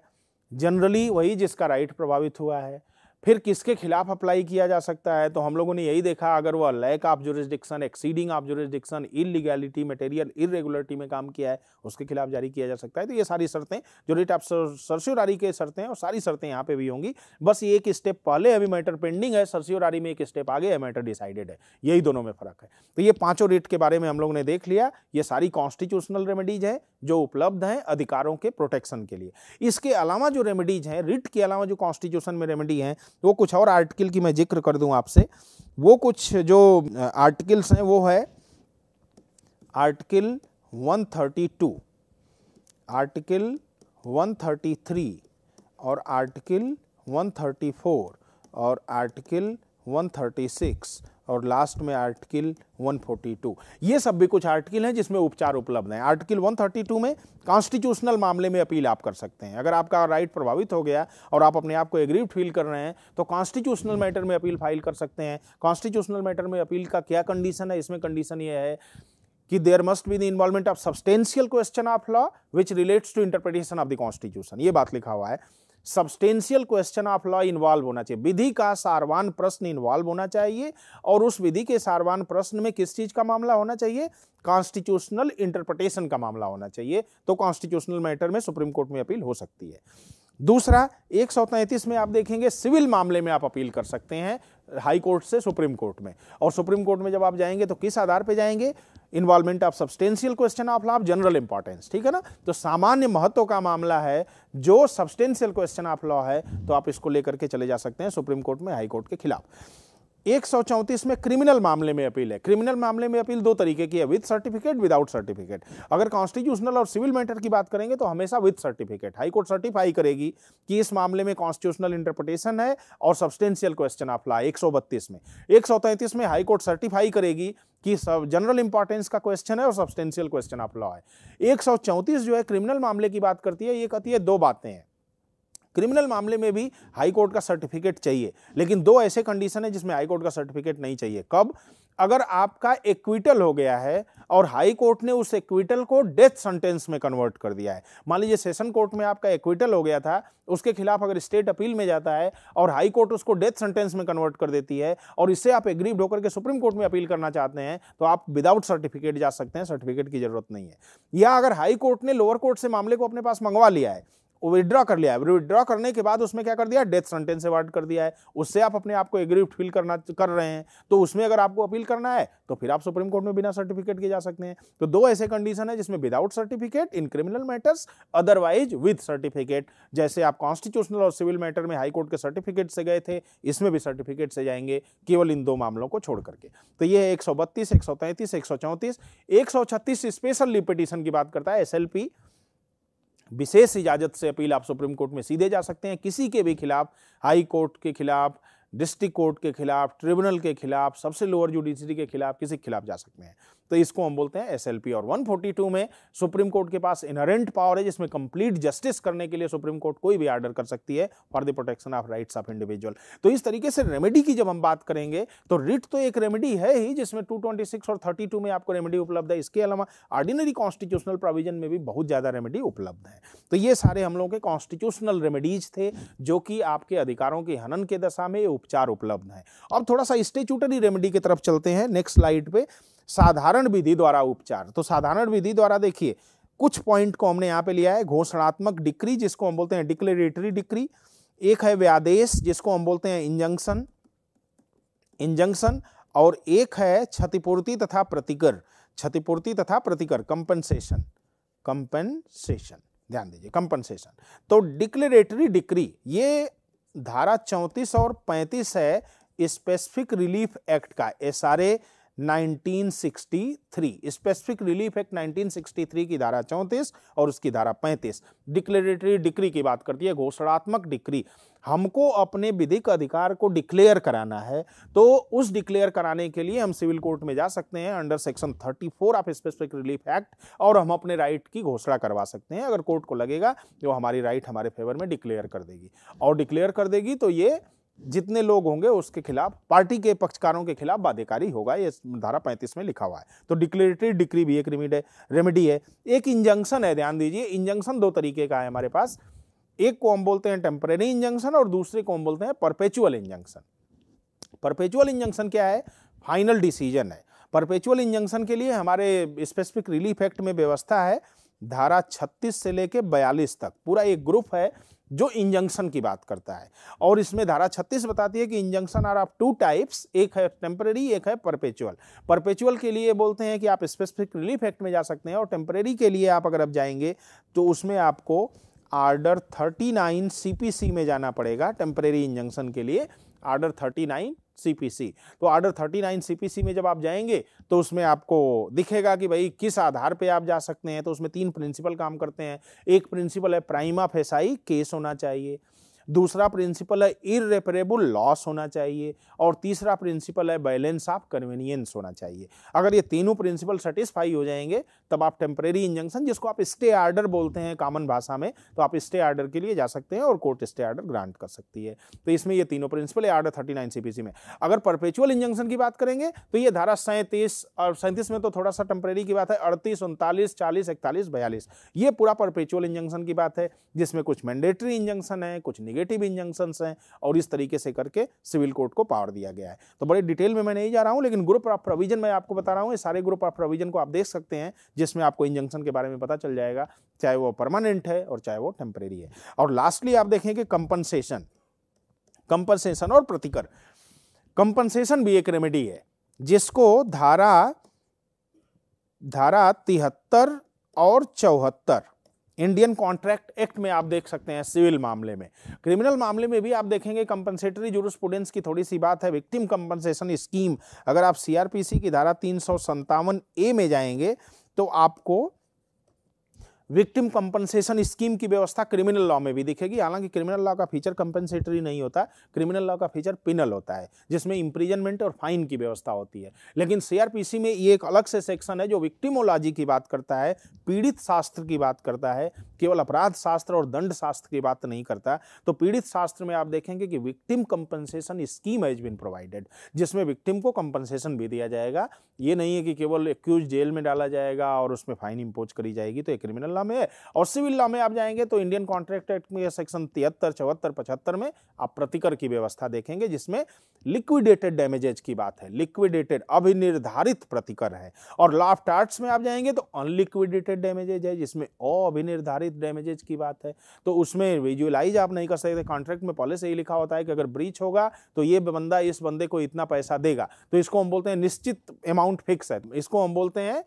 [SPEAKER 1] जनरली वही जिसका राइट प्रभावित हुआ है फिर किसके खिलाफ अप्लाई किया जा सकता है तो हम लोगों ने यही देखा अगर वह lack of jurisdiction exceeding of jurisdiction illegality material irregularity में काम किया है उसके खिलाफ जारी किया जा सकता है तो ये सारी शर्तें जो रिट ऑफ सरस्योरारी के शर्तें और सारी शर्तें यहाँ पे भी होंगी बस ये एक स्टेप पहले अभी मैटर पेंडिंग है सरस्योरारी में एक स्टेप आगे है मैटर डिसाइडेड है यही दोनों में फर्क है तो ये पाँचों रिट के बारे में हम लोग ने देख लिया ये सारी कॉन्स्टिट्यूशनल रेमेडीज हैं जो उपलब्ध हैं अधिकारों के प्रोटेक्शन के लिए इसके अलावा जो रेमेडीज हैं रिट के अलावा जो कॉन्स्टिट्यूशन में रेमेडी हैं वो कुछ और आर्टिकल की मैं जिक्र कर दूं आपसे वो कुछ जो आर्टिकल्स हैं वो है आर्टिकल 132 आर्टिकल 133 और आर्टिकल 134 और आर्टिकल 136 और लास्ट में आर्टिकल 142 ये सब भी कुछ आर्टिकल हैं जिसमें उपचार उपलब्ध हैं आर्टिकल 132 में कॉन्स्टिट्यूशनल मामले में अपील आप कर सकते हैं अगर आपका राइट प्रभावित हो गया और आप अपने आप को एग्रीव फील कर रहे हैं तो कॉन्स्टिट्यूशनल मैटर में अपील फाइल कर सकते हैं कॉन्स्टिट्यूशनल मैटर में अपील का क्या कंडीशन है इसमें कंडीशन ये है कि there must be the involvement of substantial question of law which relates to interpretation of the constitution ये बात लिखा हुआ है substantial question of law involve होना चाहिए विधि का सारवान प्रश्न इन्वॉल्व होना चाहिए और उस विधि के सारवान प्रश्न में किस चीज़ का मामला होना चाहिए कॉन्स्टिट्यूशनल इंटरप्रिटेशन का मामला होना चाहिए तो कॉन्स्टिट्यूशनल मैटर में सुप्रीम कोर्ट में अपील हो सकती है दूसरा एक में आप देखेंगे सिविल मामले में आप अपील कर सकते हैं हाई कोर्ट से सुप्रीम कोर्ट में और सुप्रीम कोर्ट में जब आप जाएंगे तो किस आधार पे जाएंगे involvement of substantial question of law of general importance ठीक है ना तो सामान्य महत्व का मामला है जो सब्सटेंशियल क्वेश्चन ऑफ लॉ है तो आप इसको लेकर के चले जा सकते हैं सुप्रीम कोर्ट में हाई कोर्ट के खिलाफ एक में क्रिमिनल मामले में अपील है क्रिमिनल मामले में अपील दो तरीके की है विद सर्टिफिकेट विदाउट सर्टिफिकेट अगर कॉन्स्टिट्यूशनल और सिविल मैटर की बात करेंगे तो हमेशा विद सर्टिफिकेट हाईकोर्ट सर्टिफाई करेगी कि इस मामले में कॉन्स्टिट्यूशनल इंटरप्रिटेशन है और सब्सटेंशियल क्वेश्चन ऑफ लॉ एक में एक में हाईकोर्ट सर्टिफाई करेगी कि सब जनरल इंपॉर्टेंस का क्वेश्चन है और सब्सटेंशियल क्वेश्चन ऑफ लॉ है एक जो है क्रिमिनल मामले की बात करती है ये कहती है दो बातें हैं क्रिमिनल मामले में भी हाईकोर्ट का सर्टिफिकेट चाहिए लेकिन दो ऐसे कंडीशन है जिसमें हाईकोर्ट का सर्टिफिकेट नहीं चाहिए कब अगर आपका एक्विटल हो गया है और हाई कोर्ट ने उस एक्विटल को डेथ सेंटेंस में कन्वर्ट कर दिया है मान लीजिए सेशन कोर्ट में आपका एक्विटल हो गया था उसके खिलाफ अगर स्टेट अपील में जाता है और हाई कोर्ट उसको डेथ सेंटेंस में कन्वर्ट कर देती है और इससे आप एग्रीव होकर के सुप्रीम कोर्ट में अपील करना चाहते हैं तो आप विदाउट सर्टिफिकेट जा सकते हैं सर्टिफिकेट की जरूरत नहीं है या अगर हाई कोर्ट ने लोअर कोर्ट से मामले को अपने पास मंगवा लिया है विड्रॉ कर लिया है विड्रॉ करने के बाद उसमें क्या कर दिया डेथ सेंटेंस अवार्ड कर दिया है उससे आप अपने आप को एग्रीव्ड फील करना कर रहे हैं तो उसमें अगर आपको अपील करना है तो फिर आप सुप्रीम कोर्ट में बिना सर्टिफिकेट के जा सकते हैं तो दो ऐसे कंडीशन है जिसमें without certificate in criminal matters otherwise with certificate जैसे आप कॉन्स्टिट्यूशनल और सिविल मैटर में हाईकोर्ट के सर्टिफिकेट से गए थे इसमें भी सर्टिफिकेट से जाएंगे केवल इन दो मामलों को छोड़ करके तो ये एक सौ बत्तीस एक सौ तैंतीस एक सौ चौंतीस एक सौ छत्तीस स्पेशल लिपिटिशन की बात करता है एस एल पी विशेष इजाज़त से अपील आप सुप्रीम कोर्ट में सीधे जा सकते हैं किसी के भी खिलाफ हाई कोर्ट के खिलाफ डिस्ट्रिक्ट कोर्ट के खिलाफ ट्रिब्यूनल के खिलाफ सबसे लोअर जुडिशरी के खिलाफ किसी के खिलाफ जा सकते हैं तो इसको हम बोलते हैं एस और 142 में सुप्रीम कोर्ट के पास इनरेंट पावर है जिसमें कंप्लीट जस्टिस करने के लिए सुप्रीम कोर्ट कोई भी आर्डर कर सकती है for the protection of rights of individual तो इस तरीके से रेमेडी की जब हम बात करेंगे तो रिट तो एक रेमेडी है ही जिसमें 226 और 32 में आपको रेमेडी उपलब्ध है इसके अलावा ऑर्डिनरी कॉन्स्टिट्यूशनल प्रोविजन में भी बहुत ज़्यादा रेमेडी उपलब्ध है तो ये सारे हम लोगों के कॉन्स्टिट्यूशनल रेमेडीज थे जो कि आपके अधिकारों के हनन के दशा में उपचार उपलब्ध है अब थोड़ा सा स्टेच्यूटरी रेमेडी की तरफ चलते हैं नेक्स्ट स्लाइड पे साधारण विधि द्वारा उपचार तो साधारण विधि द्वारा देखिए कुछ पॉइंट को हमने यहाँ पे लिया है घोषणात्मक डिक्री जिसको हम बोलते हैं डिक्लेरेटरी डिक्री एक है व्यादेश जिसको हम बोलते हैं इंजंक्शन इंजंक्शन और एक है क्षतिपूर्ति तथा प्रतिकर क्षतिपूर्ति तथा प्रतिकर कंपनसेशन कंपनसेशन ध्यान दीजिए कंपनसेशन तो डिक्लेरेटरी डिक्री ये धारा चौंतीस और पैंतीस है स्पेसिफिक रिलीफ एक्ट का S R A 1963 specific relief act 1963 की धारा चौंतीस और उसकी धारा पैंतीस डिक्लेरेटरी डिक्री की बात करती है घोषणात्मक डिक्री हमको अपने विधिक अधिकार को डिक्लेयर कराना है तो उस डिक्लेयर कराने के लिए हम सिविल कोर्ट में जा सकते हैं under section 34 of specific relief act और हम अपने राइट की घोषणा करवा सकते हैं अगर कोर्ट को लगेगा तो हमारी राइट हमारे फेवर में डिक्लेयर कर देगी और डिक्लेयर कर देगी तो ये जितने लोग होंगे उसके खिलाफ पार्टी के पक्षकारों के खिलाफ बाध्यकारी होगा ये धारा पैंतीस में लिखा हुआ है तो डिक्लेरेटरी डिक्री भी एक रिमिड है रेमेडी है एक इंजंक्शन है ध्यान दीजिए इंजंक्शन दो तरीके का है हमारे पास एक को हम बोलते हैं टेम्परेरी इंजंक्शन और दूसरे को हम बोलते हैं परपेचुअल इंजंक्शन परपेचुअल इंजंक्शन क्या है फाइनल डिसीजन है परपेचुअल इंजंक्शन के लिए हमारे स्पेसिफिक रिलीफ एक्ट में व्यवस्था है धारा 36 से लेकर 42 तक पूरा एक ग्रुप है जो इंजंक्शन की बात करता है और इसमें धारा 36 बताती है कि injunction are of two types एक है टेम्परेरी एक है परपेचुअल परपेचुअल के लिए बोलते हैं कि आप स्पेसिफिक रिलीफ एक्ट में जा सकते हैं और टेम्परेरी के लिए आप अगर अब जाएंगे तो उसमें आपको आर्डर 39 सीपीसी में जाना पड़ेगा टेम्परेरी इंजंक्शन के लिए आर्डर 39 सीपीसी तो आर्डर 39 सीपीसी में जब आप जाएंगे तो उसमें आपको दिखेगा कि भाई किस आधार पे आप जा सकते हैं तो उसमें तीन प्रिंसिपल काम करते हैं एक प्रिंसिपल है प्राइमा फेसाई केस होना चाहिए दूसरा प्रिंसिपल है इरेपरेबल लॉस होना चाहिए और तीसरा प्रिंसिपल है बैलेंस ऑफ कन्वीनियंस होना चाहिए अगर ये तीनों प्रिंसिपल सेटिस्फाई हो जाएंगे तब आप टेम्परेरी इंजंक्शन जिसको आप स्टे आर्डर बोलते हैं कॉमन भाषा में तो आप स्टे आर्डर के लिए जा सकते हैं और कोर्ट स्टे आर्डर ग्रांट कर सकती है तो इसमें यह तीनों प्रिंसिपल है आर्डर थर्टी नाइन सीपीसी में अगर परपेचुअल इंजंक्शन की बात करेंगे तो ये धारा सैंतीस और सैंतीस में तो थोड़ा सा टेम्परेरी की बात है अड़तीस उनतालीस चालीस इकतालीस बयालीस ये पूरा परपेचुअल इंजंक्शन की बात है जिसमें कुछ मैंडेटरी इंजंक्शन है कुछ निगेटिव इंजंक्शंस हैं और इस तरीके से करके सिविल कोर्ट को पावर दिया गया है तो बड़े डिटेल में मैं नहीं जा रहा हूँ लेकिन ग्रुप ऑफ प्रोविजन मैं आपको बता रहा हूँ सारे ग्रुप ऑफ प्रोविजन को आप देख सकते हैं जिसमें आपको इंजंक्शन के बारे में पता चल जाएगा चाहे वो परमानेंट है और चाहे वो टेम्परेरी है और लास्टली आप देखेंगे कंपनसेशन कंपनसेशन और प्रतिकर कंपनसेशन भी एक रेमेडी है जिसको धारा धारा तिहत्तर और चौहत्तर इंडियन कॉन्ट्रैक्ट एक्ट में आप देख सकते हैं सिविल मामले में क्रिमिनल मामले में भी आप देखेंगे कंपनसेटरी जूरोस्पूडेंस की थोड़ी सी बात है विक्टिम कंपनसेशन स्कीम अगर आप सीआरपीसी की धारा तीन ए में जाएंगे तो आपको विक्टिम कंपनसेशन स्कीम की व्यवस्था क्रिमिनल लॉ में भी दिखेगी हालांकि क्रिमिनल लॉ का फीचर कंपनसेटरी नहीं होता क्रिमिनल लॉ का फीचर पिनल होता है जिसमें इंप्रिजनमेंट और फाइन की व्यवस्था होती है लेकिन सीआरपीसी में ये एक अलग से सेक्शन है जो विक्टिमोलॉजी की बात करता है पीड़ित शास्त्र की बात करता है केवल अपराध शास्त्र और दंड शास्त्र की बात नहीं करता तो पीड़ित शास्त्र में आप देखेंगे कि victim compensation scheme has been provided जिसमें विक्टिम को कंपनसेशन भी दिया जाएगा ये नहीं है कि केवल एक्यूज जेल में डाला जाएगा और उसमें फाइन इम्पोज करी जाएगी तो ये क्रिमिनल मोहल्ला में और सिविल लॉ में आप जाएंगे तो इंडियन कॉन्ट्रैक्ट एक्ट में सेक्शन तिहत्तर चौहत्तर पचहत्तर में आप प्रतिकर की व्यवस्था देखेंगे जिसमें लिक्विडेटेड डैमेजेज की बात है लिक्विडेटेड अभिनिर्धारित प्रतिकर है और लाफ्ट आर्ट्स में आप जाएंगे तो अनलिक्विडेटेड डैमेजेज है जिसमें अभिनिर्धारित डैमेजेज की बात है तो उसमें विजुअलाइज आप नहीं कर सकते कॉन्ट्रैक्ट में पहले से ही लिखा होता है कि अगर ब्रीच होगा तो ये बंदा इस बंदे को इतना पैसा देगा तो इसको हम बोलते हैं निश्चित अमाउंट फिक्स है इसको हम बोलते हैं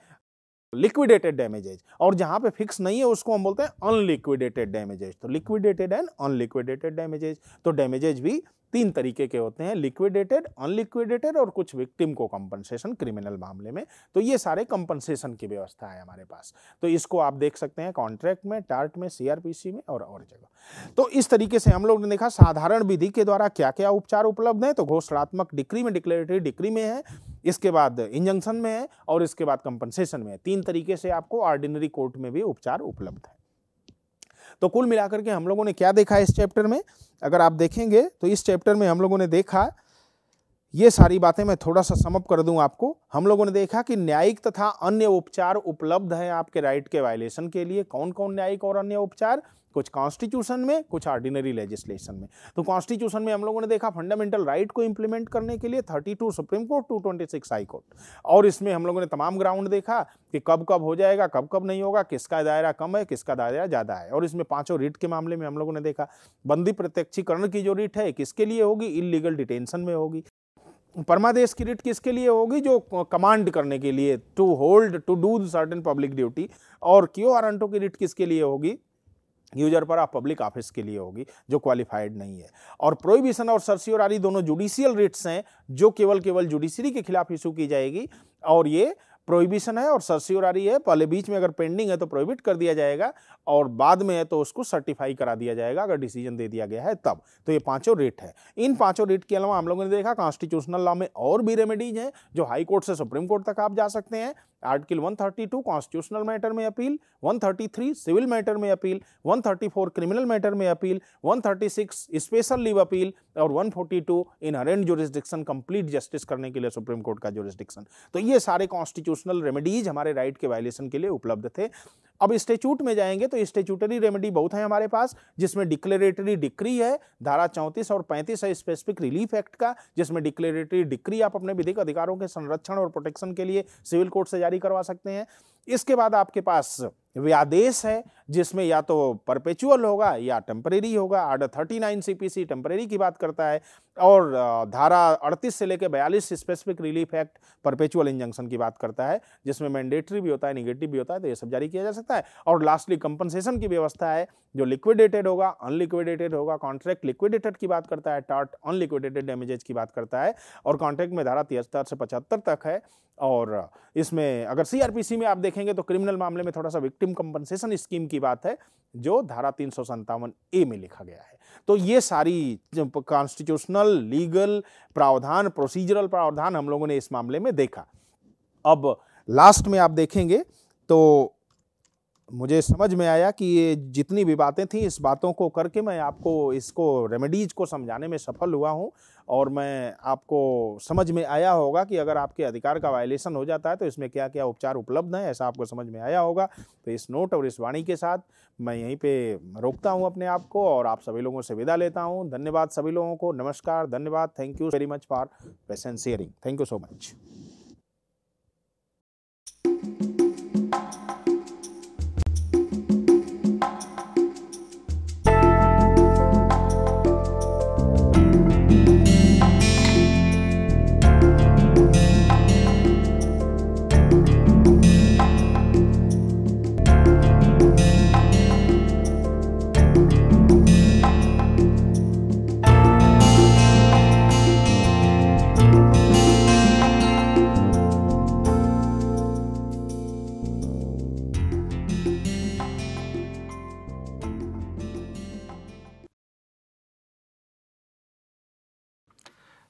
[SPEAKER 1] लिक्विडेटेड डैमेजेज और जहां पे फिक्स नहीं है उसको हम बोलते हैं अनलिक्विडेटेड डैमेजेज तो लिक्विडेटेड एंड अनलिक्विडेटेड डैमेजेज तो डैमेजेज भी तीन तरीके के होते हैं लिक्विडेटेड अनलिक्विडेटेड और कुछ विक्टिम को कंपनसेशन क्रिमिनल मामले में तो ये सारे कंपनसेशन की व्यवस्था है हमारे पास तो इसको आप देख सकते हैं कॉन्ट्रैक्ट में टार्ट में सीआरपीसी में और और जगह तो इस तरीके से हम लोग ने देखा साधारण विधि के द्वारा क्या क्या उपचार उपलब्ध है तो घोषणात्मक डिक्री में डिक्लेरेटरी डिक्री में है इसके बाद इंजंक्शन में है और इसके बाद कंपनसेशन में है तीन तरीके से आपको ऑर्डिनरी कोर्ट में भी उपचार उपलब्ध है तो कुल मिलाकर के हम लोगों ने क्या देखा इस चैप्टर में अगर आप देखेंगे तो इस चैप्टर में हम लोगों ने देखा ये सारी बातें मैं थोड़ा सा समअप कर दूं आपको हम लोगों ने देखा कि न्यायिक तथा अन्य उपचार उपलब्ध हैं आपके राइट के वायलेशन के लिए कौन कौन न्यायिक और अन्य उपचार कुछ कॉन्स्टिट्यूशन में कुछ ऑर्डिनरी लेजिस्लेशन में तो कॉन्स्टिट्यूशन में हम लोगों ने देखा फंडामेंटल राइट को इंप्लीमेंट करने के लिए 32 सुप्रीम कोर्ट 226 हाई कोर्ट और इसमें हम लोगों ने तमाम ग्राउंड देखा कि कब कब हो जाएगा कब कब नहीं होगा किसका दायरा कम है किसका दायरा ज़्यादा है और इसमें पाँचों रिट के मामले में हम लोगों ने देखा बंदी प्रत्यक्षीकरण की जो रिट है किसके लिए होगी इलीगल डिटेंशन में होगी परमादेश की रिट किसके लिए होगी जो कमांड करने के लिए to hold to do certain public duty और क्यों आरंटो की रिट किसके लिए होगी यूजर पर आप पब्लिक ऑफिस के लिए होगी जो क्वालिफाइड नहीं है और प्रोहिबिशन और और आदि दोनों जुडिशियल रिट्स हैं जो केवल केवल जुडिशरी के खिलाफ इशू की जाएगी और ये प्रोहिबिशन है और सरसियोरारी है पहले बीच में अगर पेंडिंग है तो प्रोहिबिट कर दिया जाएगा और बाद में है तो उसको सर्टिफाई करा दिया जाएगा अगर डिसीजन दे दिया गया है तब तो ये पांचों रिट है इन पांचों रिट के अलावा हम लोगों ने देखा कॉन्स्टिट्यूशनल लॉ में और भी रेमेडीज हैं जो हाई कोर्ट से सुप्रीम कोर्ट तक आप जा सकते हैं आर्टिकल 132 कॉन्स्टिट्यूशनल मैटर में अपील 133 सिविल मैटर में अपील 134 क्रिमिनल मैटर में अपील 136 स्पेशल लीव अपील और 142 inherent jurisdiction complete justice करने के लिए सुप्रीम कोर्ट का जोरिस्डिक्शन तो ये सारे कॉन्स्टिट्यूशनल रेमेडीज हमारे राइट के वायलेशन के लिए उपलब्ध थे अब स्टेच्यूट में जाएंगे तो स्टेच्यूटरी रेमेडी बहुत है हमारे पास जिसमें डिक्लेरेटरी डिक्री है धारा चौंतीस और पैंतीस है स्पेसिफिक रिलीफ एक्ट का जिसमें डिक्लेरेटरी डिक्री आप अपने विधिक अधिकारों के संरक्षण और प्रोटेक्शन के लिए सिविल कोर्ट से जारी करवा सकते हैं इसके बाद आपके पास व्यादेश है जिसमें या तो परपेचुअल होगा या टेम्परेरी होगा आर्डर 39 सी टेम्परेरी की बात करता है और धारा 38 से लेकर 42 specific relief act perpetual injunction की बात करता है जिसमें मैंडेटरी भी होता है निगेटिव भी होता है तो ये सब जारी किया जा सकता है और लास्टली कंपनसेशन की व्यवस्था है जो लिक्विडेटेड होगा अनलिक्विडेटेड होगा कॉन्ट्रैक्ट लिक्विडेटेड की बात करता है टार्ट अनलिक्विडेटेड डैमेजेज की बात करता है और कॉन्ट्रैक्ट में धारा तिहत्तर से पचहत्तर तक है और इसमें अगर सीआरपीसी में आप देखें देखेंगे तो क्रिमिनल मामले में थोड़ा सा विक्टिम कंपनसेशन स्कीम की बात है जो धारा तीन ए में लिखा गया है तो ये सारी कॉन्स्टिट्यूशनल लीगल प्रावधान प्रोसीजरल प्रावधान हम लोगों ने इस मामले में देखा अब लास्ट में आप देखेंगे तो मुझे समझ में आया कि ये जितनी भी बातें थी इस बातों को करके मैं आपको इसको रेमेडीज को समझाने में सफल हुआ हूँ और मैं आपको समझ में आया होगा कि अगर आपके अधिकार का वायलेशन हो जाता है तो इसमें क्या क्या उपचार उपलब्ध हैं ऐसा आपको समझ में आया होगा तो इस नोट और इस वाणी के साथ मैं यहीं पे रोकता हूँ अपने आप को और आप सभी लोगों से विदा लेता हूँ धन्यवाद सभी लोगों को नमस्कार धन्यवाद thank you very much for patience hearing thank you so much